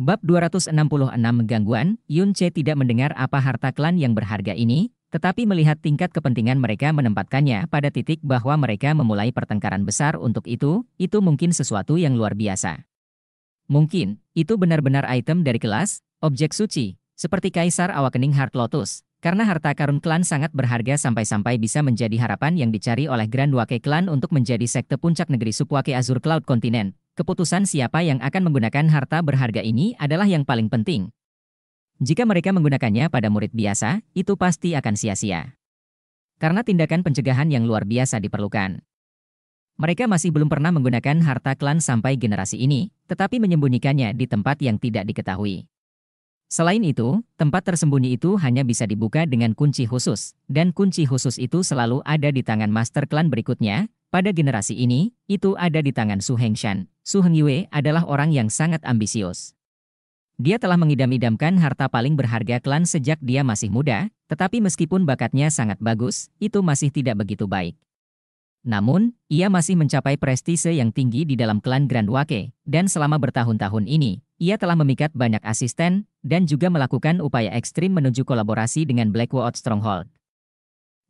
Bab 266 Gangguan, Yun Che tidak mendengar apa harta klan yang berharga ini, tetapi melihat tingkat kepentingan mereka menempatkannya pada titik bahwa mereka memulai pertengkaran besar untuk itu, itu mungkin sesuatu yang luar biasa. Mungkin, itu benar-benar item dari kelas, objek suci, seperti Kaisar Awakening Heart Lotus, karena harta karun klan sangat berharga sampai-sampai bisa menjadi harapan yang dicari oleh Grand Wake Klan untuk menjadi sekte puncak negeri Subwake Azur Cloud Continent, keputusan siapa yang akan menggunakan harta berharga ini adalah yang paling penting. Jika mereka menggunakannya pada murid biasa, itu pasti akan sia-sia. Karena tindakan pencegahan yang luar biasa diperlukan. Mereka masih belum pernah menggunakan harta klan sampai generasi ini, tetapi menyembunyikannya di tempat yang tidak diketahui. Selain itu, tempat tersembunyi itu hanya bisa dibuka dengan kunci khusus, dan kunci khusus itu selalu ada di tangan master klan berikutnya, pada generasi ini, itu ada di tangan Su Hengshan. Su Heng Yue adalah orang yang sangat ambisius. Dia telah mengidam-idamkan harta paling berharga klan sejak dia masih muda, tetapi meskipun bakatnya sangat bagus, itu masih tidak begitu baik. Namun, ia masih mencapai prestise yang tinggi di dalam klan Grand Wake, dan selama bertahun-tahun ini, ia telah memikat banyak asisten, dan juga melakukan upaya ekstrim menuju kolaborasi dengan Blackwood Stronghold.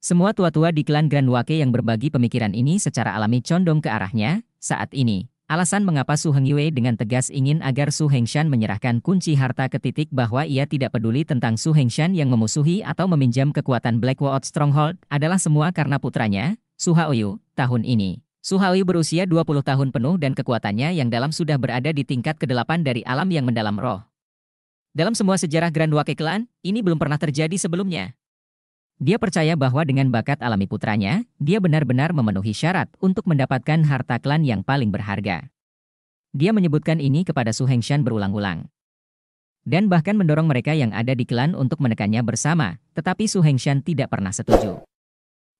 Semua tua-tua di klan Grand Wake yang berbagi pemikiran ini secara alami condong ke arahnya, saat ini. Alasan mengapa Su Heng Yue dengan tegas ingin agar Su Heng Hengshan menyerahkan kunci harta ke titik bahwa ia tidak peduli tentang Su Heng Hengshan yang memusuhi atau meminjam kekuatan Blackwood Stronghold adalah semua karena putranya, Su Haoyu, tahun ini. Su Haoyu berusia 20 tahun penuh dan kekuatannya yang dalam sudah berada di tingkat ke-8 dari alam yang mendalam roh. Dalam semua sejarah Grand Wake Clan, ini belum pernah terjadi sebelumnya. Dia percaya bahwa dengan bakat alami putranya, dia benar-benar memenuhi syarat untuk mendapatkan harta klan yang paling berharga. Dia menyebutkan ini kepada Su Hengshan berulang-ulang. Dan bahkan mendorong mereka yang ada di klan untuk menekannya bersama, tetapi Su Hengshan tidak pernah setuju.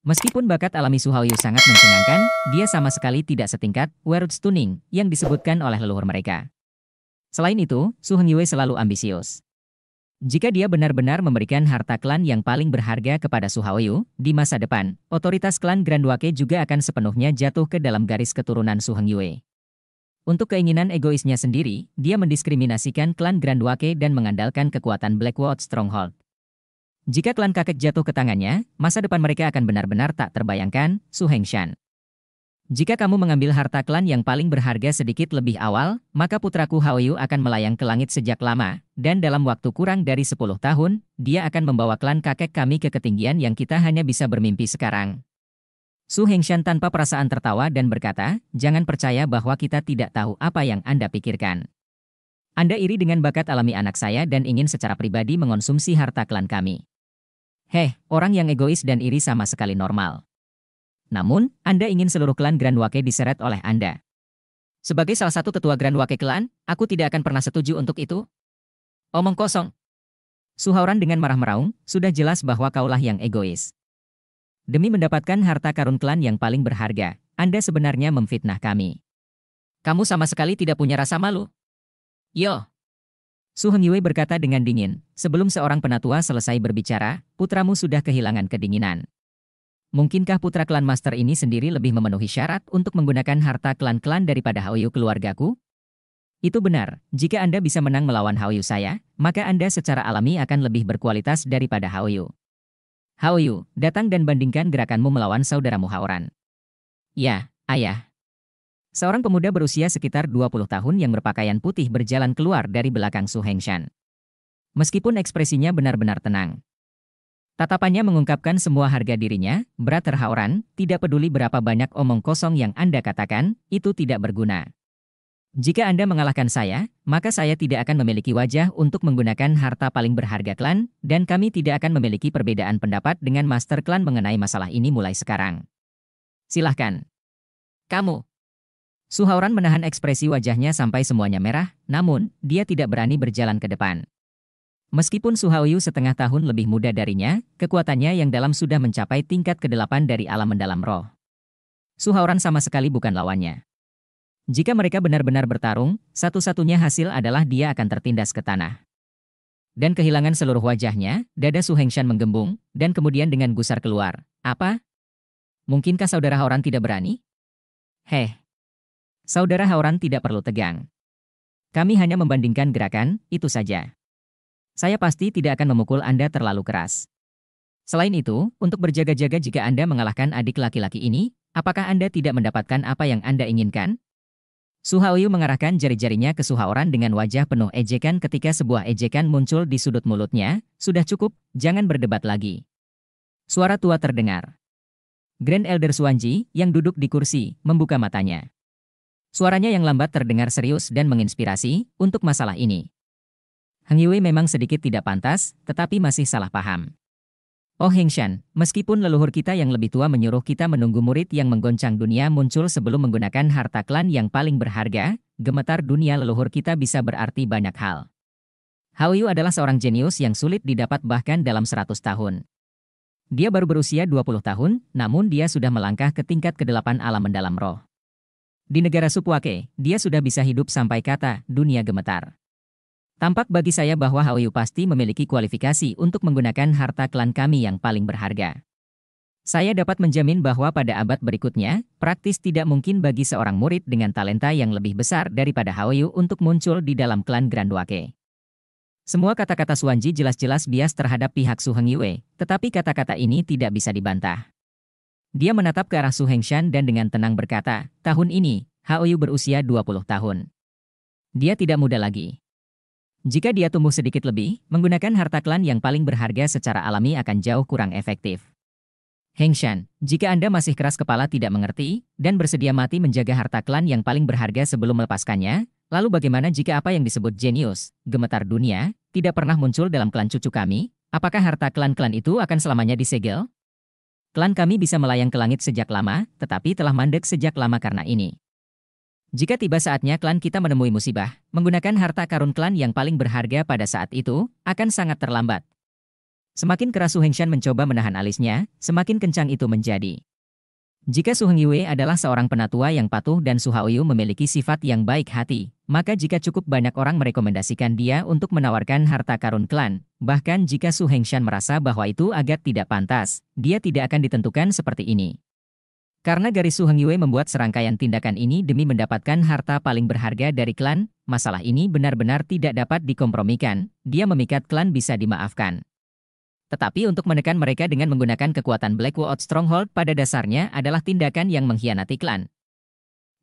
Meskipun bakat alami Su Haoyu sangat mencengangkan, dia sama sekali tidak setingkat Werut Stuning yang disebutkan oleh leluhur mereka. Selain itu, Su Hengyue selalu ambisius. Jika dia benar-benar memberikan harta klan yang paling berharga kepada Suhaoyu, di masa depan, otoritas klan Grand Wake juga akan sepenuhnya jatuh ke dalam garis keturunan Su Heng Yue. Untuk keinginan egoisnya sendiri, dia mendiskriminasikan klan Grand Wake dan mengandalkan kekuatan Blackwood Stronghold. Jika klan kakek jatuh ke tangannya, masa depan mereka akan benar-benar tak terbayangkan, Su Shan. Jika kamu mengambil harta klan yang paling berharga sedikit lebih awal, maka putraku Haoyu akan melayang ke langit sejak lama, dan dalam waktu kurang dari 10 tahun, dia akan membawa klan kakek kami ke ketinggian yang kita hanya bisa bermimpi sekarang. Su Hengshan tanpa perasaan tertawa dan berkata, jangan percaya bahwa kita tidak tahu apa yang Anda pikirkan. Anda iri dengan bakat alami anak saya dan ingin secara pribadi mengonsumsi harta klan kami. Heh, orang yang egois dan iri sama sekali normal. Namun, Anda ingin seluruh klan Grand Wake diseret oleh Anda. Sebagai salah satu ketua Grand Wake klan, aku tidak akan pernah setuju untuk itu. Omong kosong. Suhauran dengan marah meraung, sudah jelas bahwa kaulah yang egois. Demi mendapatkan harta karun klan yang paling berharga, Anda sebenarnya memfitnah kami. Kamu sama sekali tidak punya rasa malu. Yo. Su Heng Yue berkata dengan dingin, sebelum seorang penatua selesai berbicara, putramu sudah kehilangan kedinginan. Mungkinkah putra klan master ini sendiri lebih memenuhi syarat untuk menggunakan harta klan-klan daripada Haoyu keluargaku? Itu benar, jika Anda bisa menang melawan Haoyu saya, maka Anda secara alami akan lebih berkualitas daripada Haoyu. Haoyu, datang dan bandingkan gerakanmu melawan saudaramu Haoran. Ya, ayah. Seorang pemuda berusia sekitar 20 tahun yang berpakaian putih berjalan keluar dari belakang Su Hengshan. Meskipun ekspresinya benar-benar tenang, Tatapannya mengungkapkan semua harga dirinya, berat terhauran, tidak peduli berapa banyak omong kosong yang Anda katakan, itu tidak berguna. Jika Anda mengalahkan saya, maka saya tidak akan memiliki wajah untuk menggunakan harta paling berharga klan, dan kami tidak akan memiliki perbedaan pendapat dengan master klan mengenai masalah ini mulai sekarang. Silahkan. Kamu. Suhauran menahan ekspresi wajahnya sampai semuanya merah, namun, dia tidak berani berjalan ke depan. Meskipun Su Suhaoyu setengah tahun lebih muda darinya, kekuatannya yang dalam sudah mencapai tingkat ke-8 dari alam mendalam roh. Suhaoran sama sekali bukan lawannya. Jika mereka benar-benar bertarung, satu-satunya hasil adalah dia akan tertindas ke tanah. Dan kehilangan seluruh wajahnya, dada Su Hengshan menggembung, dan kemudian dengan gusar keluar. Apa? Mungkinkah saudara Haoran tidak berani? Heh. Saudara Haoran tidak perlu tegang. Kami hanya membandingkan gerakan, itu saja. Saya pasti tidak akan memukul Anda terlalu keras. Selain itu, untuk berjaga-jaga jika Anda mengalahkan adik laki-laki ini, apakah Anda tidak mendapatkan apa yang Anda inginkan? Suhaoyu mengarahkan jari-jarinya ke Suhaoran dengan wajah penuh ejekan ketika sebuah ejekan muncul di sudut mulutnya, sudah cukup, jangan berdebat lagi. Suara tua terdengar. Grand Elder Suanji, yang duduk di kursi, membuka matanya. Suaranya yang lambat terdengar serius dan menginspirasi untuk masalah ini. Hang Yue memang sedikit tidak pantas, tetapi masih salah paham. Oh Hengshan, meskipun leluhur kita yang lebih tua menyuruh kita menunggu murid yang menggoncang dunia muncul sebelum menggunakan harta klan yang paling berharga, gemetar dunia leluhur kita bisa berarti banyak hal. Hao Yu adalah seorang jenius yang sulit didapat bahkan dalam 100 tahun. Dia baru berusia 20 tahun, namun dia sudah melangkah ke tingkat kedelapan alam mendalam roh. Di negara Supuake, dia sudah bisa hidup sampai kata dunia gemetar. Tampak bagi saya bahwa Yu pasti memiliki kualifikasi untuk menggunakan harta klan kami yang paling berharga. Saya dapat menjamin bahwa pada abad berikutnya, praktis tidak mungkin bagi seorang murid dengan talenta yang lebih besar daripada Yu untuk muncul di dalam klan Wake. Semua kata-kata Suanji jelas-jelas bias terhadap pihak Su Heng Yue, tetapi kata-kata ini tidak bisa dibantah. Dia menatap ke arah Su Heng Shan dan dengan tenang berkata, tahun ini, Yu berusia 20 tahun. Dia tidak muda lagi. Jika dia tumbuh sedikit lebih, menggunakan harta klan yang paling berharga secara alami akan jauh kurang efektif. Hengshan, jika Anda masih keras kepala tidak mengerti, dan bersedia mati menjaga harta klan yang paling berharga sebelum melepaskannya, lalu bagaimana jika apa yang disebut jenius, gemetar dunia, tidak pernah muncul dalam klan cucu kami? Apakah harta klan-klan itu akan selamanya disegel? Klan kami bisa melayang ke langit sejak lama, tetapi telah mandek sejak lama karena ini. Jika tiba saatnya klan kita menemui musibah, menggunakan harta karun klan yang paling berharga pada saat itu, akan sangat terlambat. Semakin keras Su Hengshan mencoba menahan alisnya, semakin kencang itu menjadi. Jika Su Hengyue adalah seorang penatua yang patuh dan Su Haoyu memiliki sifat yang baik hati, maka jika cukup banyak orang merekomendasikan dia untuk menawarkan harta karun klan, bahkan jika Su Hengshan merasa bahwa itu agak tidak pantas, dia tidak akan ditentukan seperti ini. Karena garis Su Yue membuat serangkaian tindakan ini demi mendapatkan harta paling berharga dari klan, masalah ini benar-benar tidak dapat dikompromikan, dia memikat klan bisa dimaafkan. Tetapi untuk menekan mereka dengan menggunakan kekuatan Blackwood Stronghold pada dasarnya adalah tindakan yang mengkhianati klan.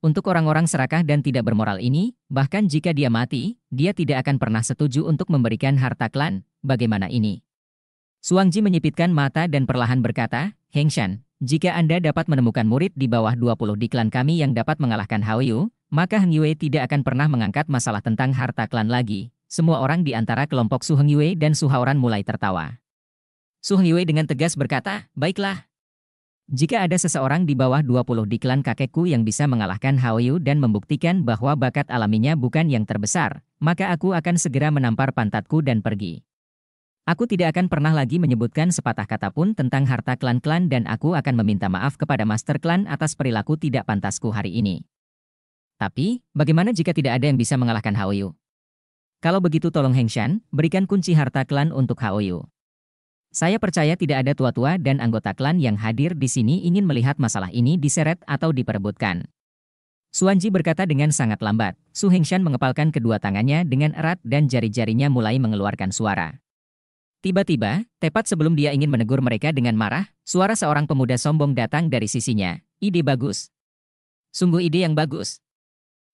Untuk orang-orang serakah dan tidak bermoral ini, bahkan jika dia mati, dia tidak akan pernah setuju untuk memberikan harta klan, bagaimana ini? Suangji menyipitkan mata dan perlahan berkata, Hengshan, jika Anda dapat menemukan murid di bawah 20 di klan kami yang dapat mengalahkan Hawiyu, maka Heng Yue tidak akan pernah mengangkat masalah tentang harta klan lagi. Semua orang di antara kelompok Su Heng Yue dan Su Haoran mulai tertawa. Su Heng Yue dengan tegas berkata, Baiklah. Jika ada seseorang di bawah 20 di klan kakekku yang bisa mengalahkan Hawiyu dan membuktikan bahwa bakat alaminya bukan yang terbesar, maka aku akan segera menampar pantatku dan pergi. Aku tidak akan pernah lagi menyebutkan sepatah kata pun tentang harta klan-klan dan aku akan meminta maaf kepada master klan atas perilaku tidak pantasku hari ini. Tapi, bagaimana jika tidak ada yang bisa mengalahkan Haoyu? Kalau begitu tolong Hengshan, berikan kunci harta klan untuk Haoyu. Saya percaya tidak ada tua-tua dan anggota klan yang hadir di sini ingin melihat masalah ini diseret atau diperebutkan. Suanji berkata dengan sangat lambat. Su Hengshan mengepalkan kedua tangannya dengan erat dan jari-jarinya mulai mengeluarkan suara. Tiba-tiba, tepat sebelum dia ingin menegur mereka dengan marah, suara seorang pemuda sombong datang dari sisinya. Ide bagus. Sungguh ide yang bagus.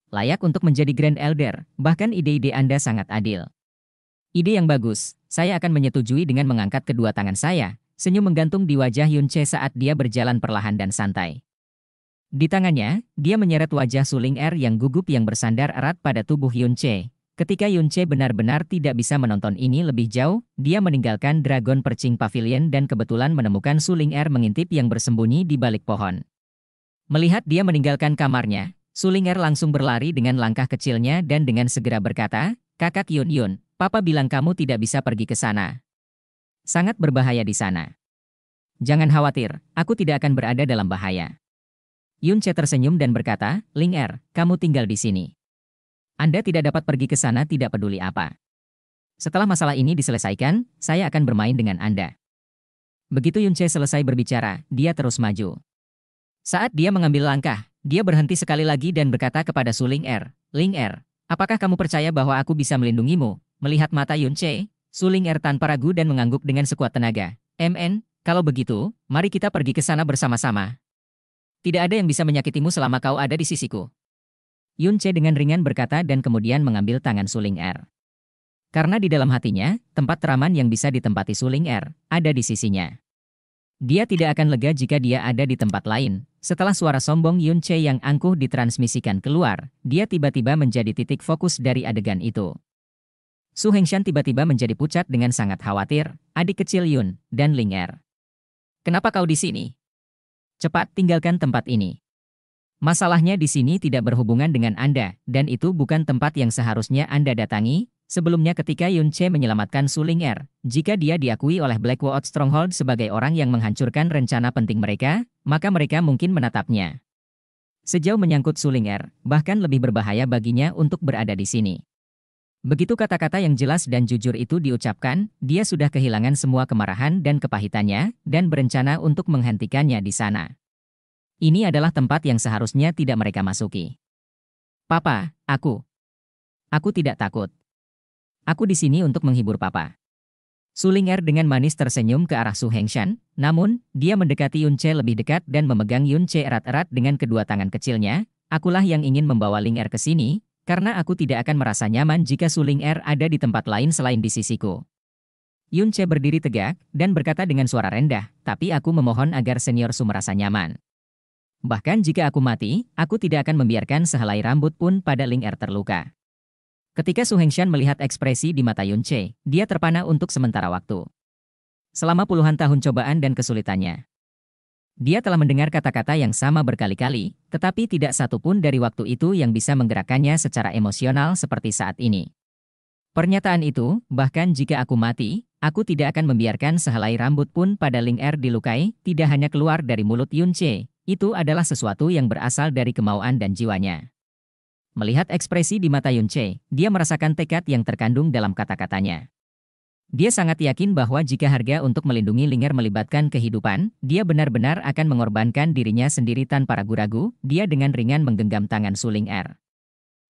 Layak untuk menjadi Grand Elder, bahkan ide-ide Anda sangat adil. Ide yang bagus, saya akan menyetujui dengan mengangkat kedua tangan saya, senyum menggantung di wajah Yun Che saat dia berjalan perlahan dan santai. Di tangannya, dia menyeret wajah Suling Er yang gugup yang bersandar erat pada tubuh Yun Che, Ketika Yunche benar-benar tidak bisa menonton ini lebih jauh, dia meninggalkan Dragon Percing Pavilion dan kebetulan menemukan Suling Er mengintip yang bersembunyi di balik pohon. Melihat dia meninggalkan kamarnya, Suling Er langsung berlari dengan langkah kecilnya dan dengan segera berkata, Kakak Yun Yun, Papa bilang kamu tidak bisa pergi ke sana. Sangat berbahaya di sana. Jangan khawatir, aku tidak akan berada dalam bahaya. Yunche tersenyum dan berkata, Ling Er, kamu tinggal di sini. Anda tidak dapat pergi ke sana tidak peduli apa. Setelah masalah ini diselesaikan, saya akan bermain dengan Anda. Begitu Yun Yunche selesai berbicara, dia terus maju. Saat dia mengambil langkah, dia berhenti sekali lagi dan berkata kepada Su Ling Er, Ling Er, apakah kamu percaya bahwa aku bisa melindungimu? Melihat mata Yun Yunche, Su Ling Er tanpa ragu dan mengangguk dengan sekuat tenaga. MN, kalau begitu, mari kita pergi ke sana bersama-sama. Tidak ada yang bisa menyakitimu selama kau ada di sisiku. Yun Che dengan ringan berkata dan kemudian mengambil tangan Suling Er. Karena di dalam hatinya, tempat teraman yang bisa ditempati Suling Er, ada di sisinya. Dia tidak akan lega jika dia ada di tempat lain. Setelah suara sombong Yun Che yang angkuh ditransmisikan keluar, dia tiba-tiba menjadi titik fokus dari adegan itu. Su Hengshan tiba-tiba menjadi pucat dengan sangat khawatir, adik kecil Yun, dan Ling Er. Kenapa kau di sini? Cepat tinggalkan tempat ini. Masalahnya di sini tidak berhubungan dengan Anda, dan itu bukan tempat yang seharusnya Anda datangi. Sebelumnya ketika Yun Che menyelamatkan Suling Er, jika dia diakui oleh Blackwatch Stronghold sebagai orang yang menghancurkan rencana penting mereka, maka mereka mungkin menatapnya. Sejauh menyangkut Suling Er, bahkan lebih berbahaya baginya untuk berada di sini. Begitu kata-kata yang jelas dan jujur itu diucapkan, dia sudah kehilangan semua kemarahan dan kepahitannya, dan berencana untuk menghentikannya di sana. Ini adalah tempat yang seharusnya tidak mereka masuki. Papa, aku. Aku tidak takut. Aku di sini untuk menghibur papa. Suling Er dengan manis tersenyum ke arah Su Hengshan, namun, dia mendekati Yun Che lebih dekat dan memegang Yun Che erat-erat dengan kedua tangan kecilnya, akulah yang ingin membawa Ling Er ke sini, karena aku tidak akan merasa nyaman jika Suling Er ada di tempat lain selain di sisiku. Yun Che berdiri tegak dan berkata dengan suara rendah, tapi aku memohon agar senior Su merasa nyaman. Bahkan jika aku mati, aku tidak akan membiarkan sehelai rambut pun pada Ling Er terluka. Ketika Su Hengshan melihat ekspresi di mata Yun Che, dia terpana untuk sementara waktu. Selama puluhan tahun cobaan dan kesulitannya, dia telah mendengar kata-kata yang sama berkali-kali, tetapi tidak satu pun dari waktu itu yang bisa menggerakkannya secara emosional seperti saat ini. Pernyataan itu, bahkan jika aku mati, aku tidak akan membiarkan sehelai rambut pun pada Ling Er dilukai, tidak hanya keluar dari mulut Yun Che, itu adalah sesuatu yang berasal dari kemauan dan jiwanya. Melihat ekspresi di mata Yunche, dia merasakan tekad yang terkandung dalam kata-katanya. Dia sangat yakin bahwa jika harga untuk melindungi Linger melibatkan kehidupan, dia benar-benar akan mengorbankan dirinya sendiri tanpa ragu-ragu, dia dengan ringan menggenggam tangan Suling R. Er.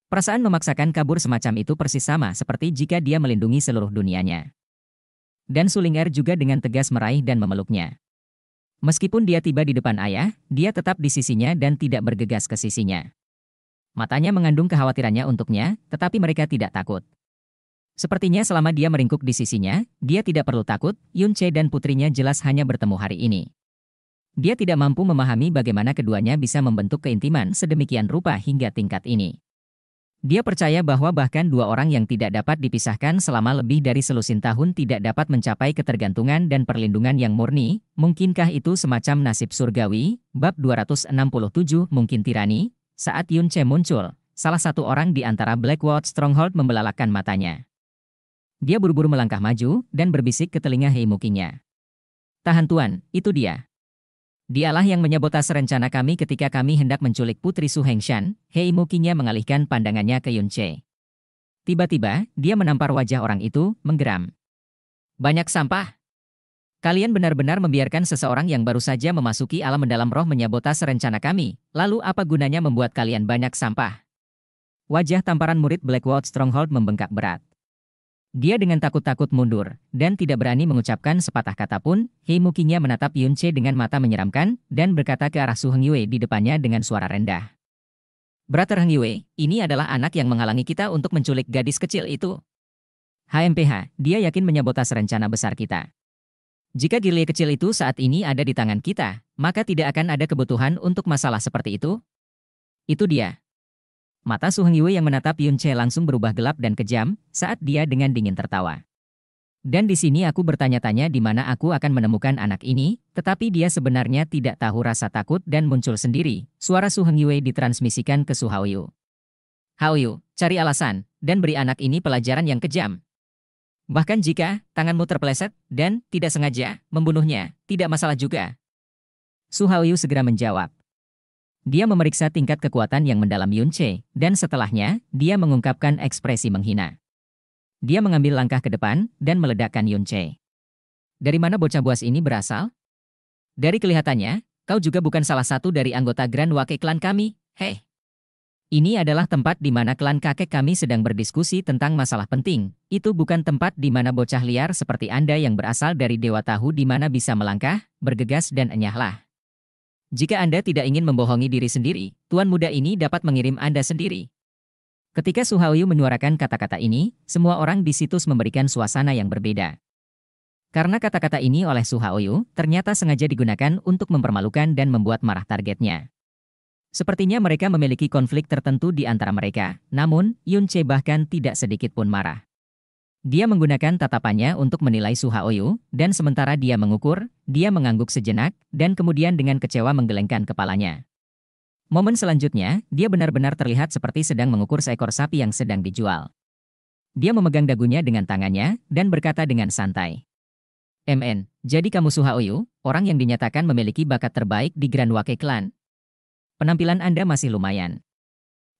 Perasaan memaksakan kabur semacam itu persis sama seperti jika dia melindungi seluruh dunianya. Dan Suling R er juga dengan tegas meraih dan memeluknya. Meskipun dia tiba di depan ayah, dia tetap di sisinya dan tidak bergegas ke sisinya. Matanya mengandung kekhawatirannya untuknya, tetapi mereka tidak takut. Sepertinya selama dia meringkuk di sisinya, dia tidak perlu takut, Yun Che dan putrinya jelas hanya bertemu hari ini. Dia tidak mampu memahami bagaimana keduanya bisa membentuk keintiman sedemikian rupa hingga tingkat ini. Dia percaya bahwa bahkan dua orang yang tidak dapat dipisahkan selama lebih dari selusin tahun tidak dapat mencapai ketergantungan dan perlindungan yang murni, mungkinkah itu semacam nasib surgawi? Bab 267 Mungkin Tirani, saat Yun Che muncul, salah satu orang di antara Blackwood Stronghold membelalakan matanya. Dia buru-buru melangkah maju dan berbisik ke telinga Hei Heimukinya. Tahan tuan, itu dia. Dialah yang menyebotase rencana kami ketika kami hendak menculik Putri Su Hengshan, Hei Mukinya mengalihkan pandangannya ke Yun Che. Tiba-tiba, dia menampar wajah orang itu, menggeram. Banyak sampah. Kalian benar-benar membiarkan seseorang yang baru saja memasuki alam mendalam roh menyabotas rencana kami, lalu apa gunanya membuat kalian banyak sampah? Wajah tamparan murid Blackwood Stronghold membengkak berat. Dia dengan takut-takut mundur, dan tidak berani mengucapkan sepatah kata pun, Hei Mukinya menatap Yun Che dengan mata menyeramkan, dan berkata ke arah Su Heng Yue di depannya dengan suara rendah. Brother Heng Yue, ini adalah anak yang menghalangi kita untuk menculik gadis kecil itu. HMPH, dia yakin menyabotas rencana besar kita. Jika gile kecil itu saat ini ada di tangan kita, maka tidak akan ada kebutuhan untuk masalah seperti itu. Itu dia, Mata Su Hengyue yang menatap Yun Che langsung berubah gelap dan kejam saat dia dengan dingin tertawa. Dan di sini aku bertanya-tanya di mana aku akan menemukan anak ini, tetapi dia sebenarnya tidak tahu rasa takut dan muncul sendiri. Suara Su Hengyue ditransmisikan ke Su Haoyu. Haoyu, cari alasan, dan beri anak ini pelajaran yang kejam. Bahkan jika tanganmu terpeleset dan tidak sengaja membunuhnya, tidak masalah juga. Su Haoyu segera menjawab. Dia memeriksa tingkat kekuatan yang mendalam Yun Che, dan setelahnya, dia mengungkapkan ekspresi menghina. Dia mengambil langkah ke depan dan meledakkan Yun Che. Dari mana bocah buas ini berasal? Dari kelihatannya, kau juga bukan salah satu dari anggota Grand Wake klan kami, hei. Ini adalah tempat di mana klan kakek kami sedang berdiskusi tentang masalah penting. Itu bukan tempat di mana bocah liar seperti Anda yang berasal dari Dewa Tahu di mana bisa melangkah, bergegas dan enyahlah. Jika Anda tidak ingin membohongi diri sendiri, tuan muda ini dapat mengirim Anda sendiri. Ketika Suhayu menyuarakan kata-kata ini, semua orang di situs memberikan suasana yang berbeda. Karena kata-kata ini oleh Suhayu ternyata sengaja digunakan untuk mempermalukan dan membuat marah targetnya. Sepertinya mereka memiliki konflik tertentu di antara mereka, namun Yun Che bahkan tidak sedikit pun marah. Dia menggunakan tatapannya untuk menilai Suhaoyu, dan sementara dia mengukur, dia mengangguk sejenak, dan kemudian dengan kecewa menggelengkan kepalanya. Momen selanjutnya, dia benar-benar terlihat seperti sedang mengukur seekor sapi yang sedang dijual. Dia memegang dagunya dengan tangannya, dan berkata dengan santai. MN, jadi kamu Suhaoyu, orang yang dinyatakan memiliki bakat terbaik di Grand Wake Clan. Penampilan Anda masih lumayan.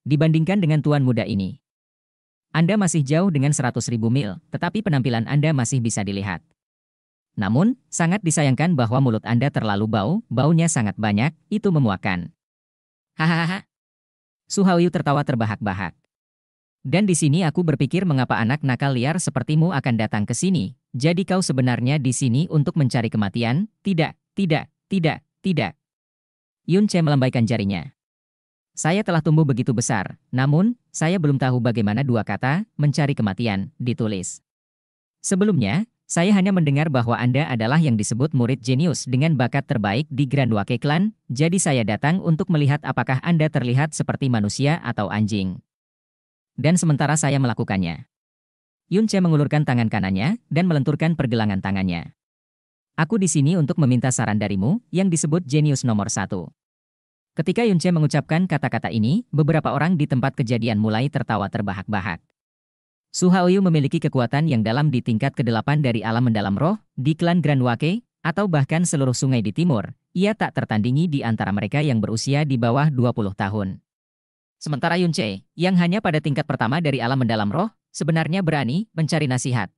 Dibandingkan dengan tuan muda ini, anda masih jauh dengan 100.000 mil, tetapi penampilan Anda masih bisa dilihat. Namun, sangat disayangkan bahwa mulut Anda terlalu bau, baunya sangat banyak, itu memuakan. Hahaha. Su Suhawiu tertawa terbahak-bahak. Dan di sini aku berpikir mengapa anak nakal liar sepertimu akan datang ke sini. Jadi kau sebenarnya di sini untuk mencari kematian? Tidak, tidak, tidak, tidak. Yun Che melambaikan jarinya. Saya telah tumbuh begitu besar, namun, saya belum tahu bagaimana dua kata, mencari kematian, ditulis. Sebelumnya, saya hanya mendengar bahwa Anda adalah yang disebut murid jenius dengan bakat terbaik di Grand Wake Clan, jadi saya datang untuk melihat apakah Anda terlihat seperti manusia atau anjing. Dan sementara saya melakukannya. Yun Che mengulurkan tangan kanannya dan melenturkan pergelangan tangannya. Aku di sini untuk meminta saran darimu, yang disebut jenius nomor satu. Ketika Yunche mengucapkan kata-kata ini, beberapa orang di tempat kejadian mulai tertawa terbahak-bahak. Su Haoyu memiliki kekuatan yang dalam di tingkat ke-8 dari alam mendalam roh, di klan Grand Wake, atau bahkan seluruh sungai di timur, ia tak tertandingi di antara mereka yang berusia di bawah 20 tahun. Sementara Yunche, yang hanya pada tingkat pertama dari alam mendalam roh, sebenarnya berani mencari nasihat.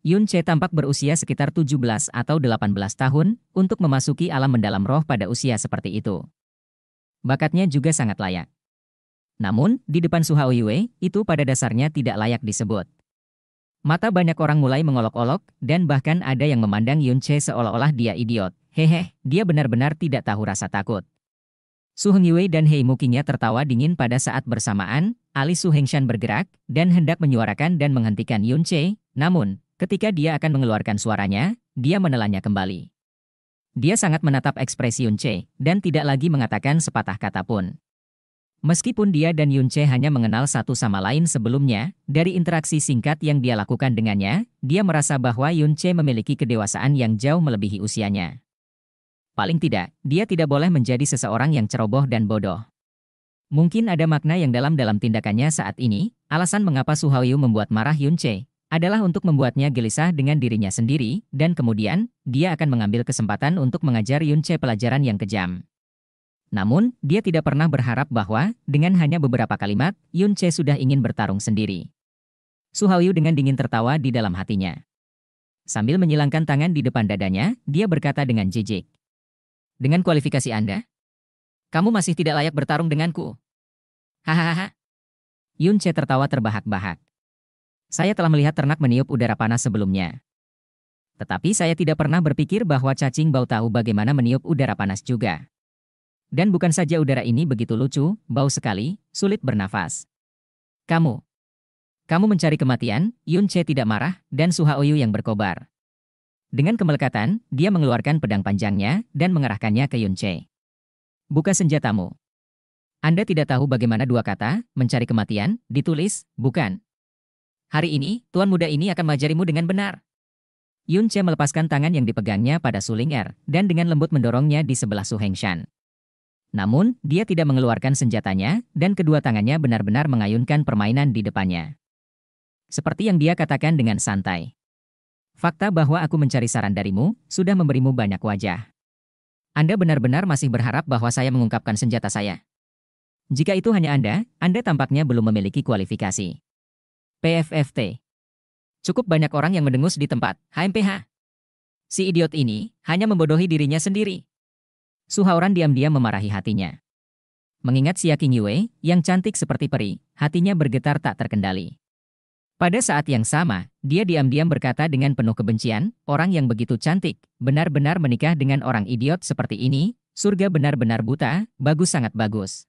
Yunche tampak berusia sekitar 17 atau 18 tahun untuk memasuki alam mendalam roh pada usia seperti itu bakatnya juga sangat layak. Namun, di depan Suha Oyue, itu pada dasarnya tidak layak disebut. Mata banyak orang mulai mengolok-olok, dan bahkan ada yang memandang Yun Che seolah-olah dia idiot. Hehe, dia benar-benar tidak tahu rasa takut. Su Heng Yue dan Hei Mukinya tertawa dingin pada saat bersamaan, alis Su Heng Shan bergerak, dan hendak menyuarakan dan menghentikan Yun Che, namun, ketika dia akan mengeluarkan suaranya, dia menelannya kembali. Dia sangat menatap ekspresi Yunche dan tidak lagi mengatakan sepatah kata pun. Meskipun dia dan Yunche hanya mengenal satu sama lain sebelumnya, dari interaksi singkat yang dia lakukan dengannya, dia merasa bahwa Yunche memiliki kedewasaan yang jauh melebihi usianya. Paling tidak, dia tidak boleh menjadi seseorang yang ceroboh dan bodoh. Mungkin ada makna yang dalam dalam tindakannya saat ini, alasan mengapa Su Haoyu membuat marah Yunche, adalah untuk membuatnya gelisah dengan dirinya sendiri, dan kemudian, dia akan mengambil kesempatan untuk mengajar Yunche pelajaran yang kejam. Namun, dia tidak pernah berharap bahwa, dengan hanya beberapa kalimat, Yunche sudah ingin bertarung sendiri. Suhawiu dengan dingin tertawa di dalam hatinya. Sambil menyilangkan tangan di depan dadanya, dia berkata dengan jijik. Dengan kualifikasi Anda, kamu masih tidak layak bertarung denganku. Hahaha. Yunche tertawa terbahak-bahak. Saya telah melihat ternak meniup udara panas sebelumnya. Tetapi saya tidak pernah berpikir bahwa cacing bau tahu bagaimana meniup udara panas juga. Dan bukan saja udara ini begitu lucu, bau sekali, sulit bernafas. Kamu. Kamu mencari kematian, Yun Che tidak marah, dan Suha Oyu yang berkobar. Dengan kemelekatan, dia mengeluarkan pedang panjangnya dan mengarahkannya ke Yun Che. Buka senjatamu. Anda tidak tahu bagaimana dua kata, mencari kematian, ditulis, bukan. Hari ini, tuan muda ini akan mengajarimu dengan benar. Yun Che melepaskan tangan yang dipegangnya pada suling er, dan dengan lembut mendorongnya di sebelah Su Hengshan. Namun, dia tidak mengeluarkan senjatanya, dan kedua tangannya benar-benar mengayunkan permainan di depannya. Seperti yang dia katakan dengan santai. Fakta bahwa aku mencari saran darimu, sudah memberimu banyak wajah. Anda benar-benar masih berharap bahwa saya mengungkapkan senjata saya. Jika itu hanya Anda, Anda tampaknya belum memiliki kualifikasi. PFFT. Cukup banyak orang yang mendengus di tempat HMPH. Si idiot ini hanya membodohi dirinya sendiri. Suhauran diam-diam memarahi hatinya. Mengingat Yaking Yue yang cantik seperti peri, hatinya bergetar tak terkendali. Pada saat yang sama, dia diam-diam berkata dengan penuh kebencian, orang yang begitu cantik, benar-benar menikah dengan orang idiot seperti ini, surga benar-benar buta, bagus sangat bagus.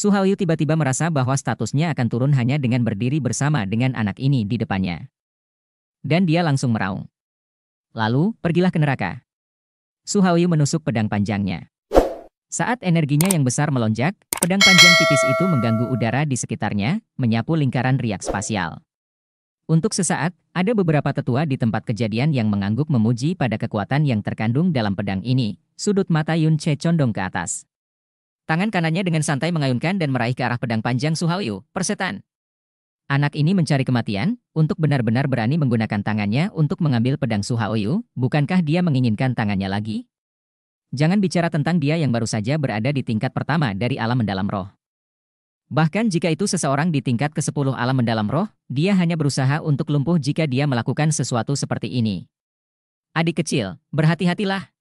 Suhaoyu tiba-tiba merasa bahwa statusnya akan turun hanya dengan berdiri bersama dengan anak ini di depannya. Dan dia langsung meraung. Lalu, pergilah ke neraka. Suhaoyu menusuk pedang panjangnya. Saat energinya yang besar melonjak, pedang panjang tipis itu mengganggu udara di sekitarnya, menyapu lingkaran riak spasial. Untuk sesaat, ada beberapa tetua di tempat kejadian yang mengangguk memuji pada kekuatan yang terkandung dalam pedang ini. Sudut mata Yun Che condong ke atas. Tangan kanannya dengan santai mengayunkan dan meraih ke arah pedang panjang Suhaoyu, persetan. Anak ini mencari kematian, untuk benar-benar berani menggunakan tangannya untuk mengambil pedang Suhaoyu, bukankah dia menginginkan tangannya lagi? Jangan bicara tentang dia yang baru saja berada di tingkat pertama dari alam mendalam roh. Bahkan jika itu seseorang di tingkat ke-10 alam mendalam roh, dia hanya berusaha untuk lumpuh jika dia melakukan sesuatu seperti ini. Adik kecil, berhati-hatilah.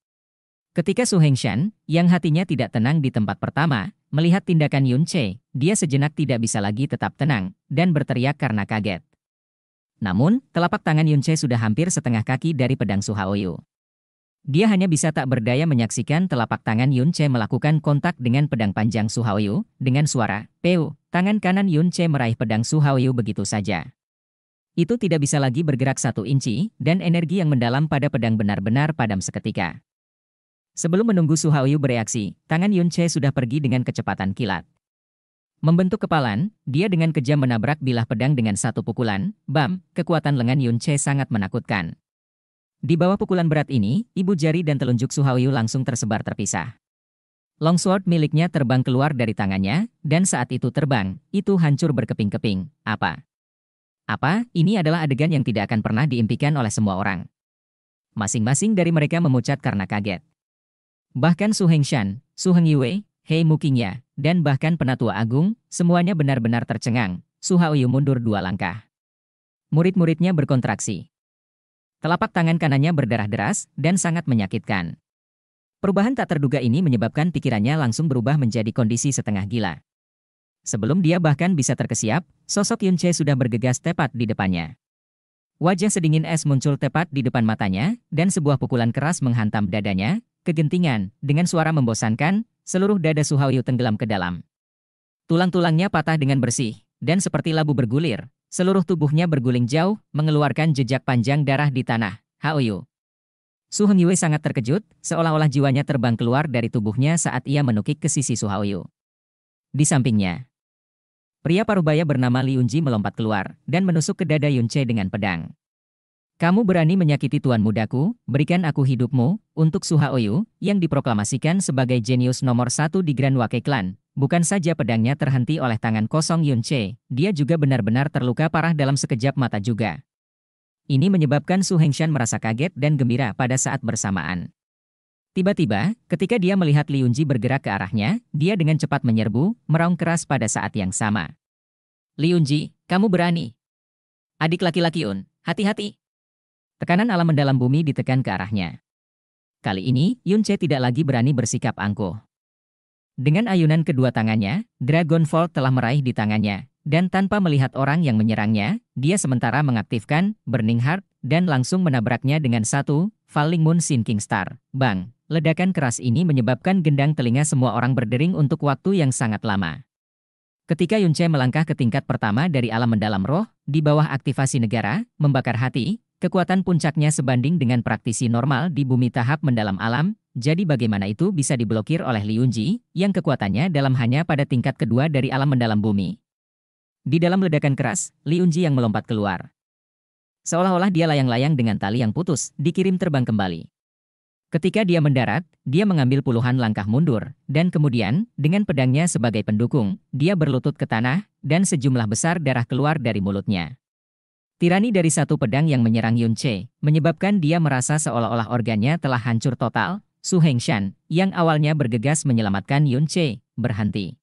Ketika Su Hengshan, yang hatinya tidak tenang di tempat pertama, melihat tindakan Yun Che, dia sejenak tidak bisa lagi tetap tenang, dan berteriak karena kaget. Namun, telapak tangan Yun Che sudah hampir setengah kaki dari pedang Su Haoyu. Dia hanya bisa tak berdaya menyaksikan telapak tangan Yun Che melakukan kontak dengan pedang panjang Su Haoyu, dengan suara, Peu, tangan kanan Yun Che meraih pedang Su Haoyu begitu saja. Itu tidak bisa lagi bergerak satu inci, dan energi yang mendalam pada pedang benar-benar padam seketika. Sebelum menunggu Su Haoyu bereaksi, tangan Yun Che sudah pergi dengan kecepatan kilat. Membentuk kepalan, dia dengan kejam menabrak bilah pedang dengan satu pukulan, bam, kekuatan lengan Yun Che sangat menakutkan. Di bawah pukulan berat ini, ibu jari dan telunjuk Su Haoyu langsung tersebar terpisah. Longsword miliknya terbang keluar dari tangannya, dan saat itu terbang, itu hancur berkeping-keping. Apa? Apa, ini adalah adegan yang tidak akan pernah diimpikan oleh semua orang. Masing-masing dari mereka memucat karena kaget. Bahkan Su Hengshan, Su Heng Yue, Hei Mukingya, dan bahkan penatua agung, semuanya benar-benar tercengang. Su Haoyu mundur dua langkah. Murid-muridnya berkontraksi. Telapak tangan kanannya berdarah deras dan sangat menyakitkan. Perubahan tak terduga ini menyebabkan pikirannya langsung berubah menjadi kondisi setengah gila. Sebelum dia bahkan bisa terkesiap, sosok Yun Che sudah bergegas tepat di depannya. Wajah sedingin es muncul tepat di depan matanya, dan sebuah pukulan keras menghantam dadanya, Kegentingan, dengan suara membosankan, seluruh dada Su Suhayu tenggelam ke dalam. Tulang-tulangnya patah dengan bersih, dan seperti labu bergulir, seluruh tubuhnya berguling jauh, mengeluarkan jejak panjang darah di tanah. Haoyu. Su Hengyue sangat terkejut, seolah-olah jiwanya terbang keluar dari tubuhnya saat ia menukik ke sisi Su Haoyu. Di sampingnya, pria parubaya bernama Li Yunji melompat keluar dan menusuk ke dada Yunche dengan pedang. Kamu berani menyakiti tuan mudaku, berikan aku hidupmu, untuk Suhaoyu, yang diproklamasikan sebagai jenius nomor satu di Grand Wake Clan. Bukan saja pedangnya terhenti oleh tangan kosong Yun Che, dia juga benar-benar terluka parah dalam sekejap mata juga. Ini menyebabkan Su Hengshan merasa kaget dan gembira pada saat bersamaan. Tiba-tiba, ketika dia melihat Li Yunji bergerak ke arahnya, dia dengan cepat menyerbu, meraung keras pada saat yang sama. Li Yunji, kamu berani. Adik laki-laki Un, hati-hati. Tekanan alam mendalam bumi ditekan ke arahnya. Kali ini, Yun Yunche tidak lagi berani bersikap angkuh. Dengan ayunan kedua tangannya, Dragonfall telah meraih di tangannya, dan tanpa melihat orang yang menyerangnya, dia sementara mengaktifkan Burning Heart dan langsung menabraknya dengan satu Falling Moon Sinking Star. Bang, ledakan keras ini menyebabkan gendang telinga semua orang berdering untuk waktu yang sangat lama. Ketika Yunche melangkah ke tingkat pertama dari alam mendalam roh, di bawah aktivasi negara, membakar hati, Kekuatan puncaknya sebanding dengan praktisi normal di bumi tahap mendalam alam, jadi bagaimana itu bisa diblokir oleh Liunji, yang kekuatannya dalam hanya pada tingkat kedua dari alam mendalam bumi. Di dalam ledakan keras, Liunji yang melompat keluar. Seolah-olah dia layang-layang dengan tali yang putus, dikirim terbang kembali. Ketika dia mendarat, dia mengambil puluhan langkah mundur, dan kemudian, dengan pedangnya sebagai pendukung, dia berlutut ke tanah, dan sejumlah besar darah keluar dari mulutnya. Tirani dari satu pedang yang menyerang Yun Che, menyebabkan dia merasa seolah-olah organnya telah hancur total, Su Hengshan, yang awalnya bergegas menyelamatkan Yun Che, berhenti.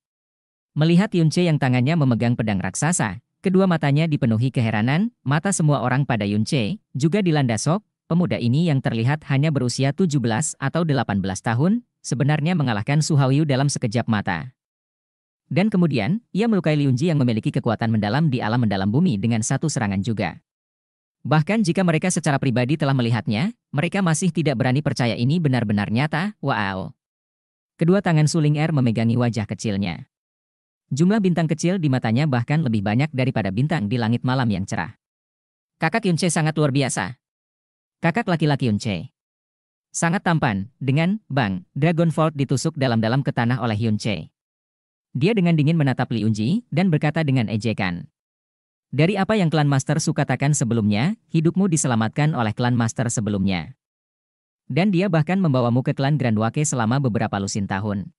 Melihat Yun Che yang tangannya memegang pedang raksasa, kedua matanya dipenuhi keheranan, mata semua orang pada Yun Che, juga dilanda sok, pemuda ini yang terlihat hanya berusia 17 atau 18 tahun, sebenarnya mengalahkan Su Haoyu dalam sekejap mata. Dan kemudian, ia melukai Liunji yang memiliki kekuatan mendalam di alam mendalam bumi dengan satu serangan juga. Bahkan jika mereka secara pribadi telah melihatnya, mereka masih tidak berani percaya ini benar-benar nyata, wow. Kedua tangan suling air er memegangi wajah kecilnya. Jumlah bintang kecil di matanya bahkan lebih banyak daripada bintang di langit malam yang cerah. Kakak Yunce sangat luar biasa. Kakak laki-laki Yunce. Sangat tampan, dengan, bang, Dragon Vault ditusuk dalam-dalam ke tanah oleh Yunce. Dia dengan dingin menatap Li Unji dan berkata dengan ejekan. Dari apa yang klan master Su katakan sebelumnya, hidupmu diselamatkan oleh klan master sebelumnya. Dan dia bahkan membawamu ke klan Grand Wake selama beberapa lusin tahun.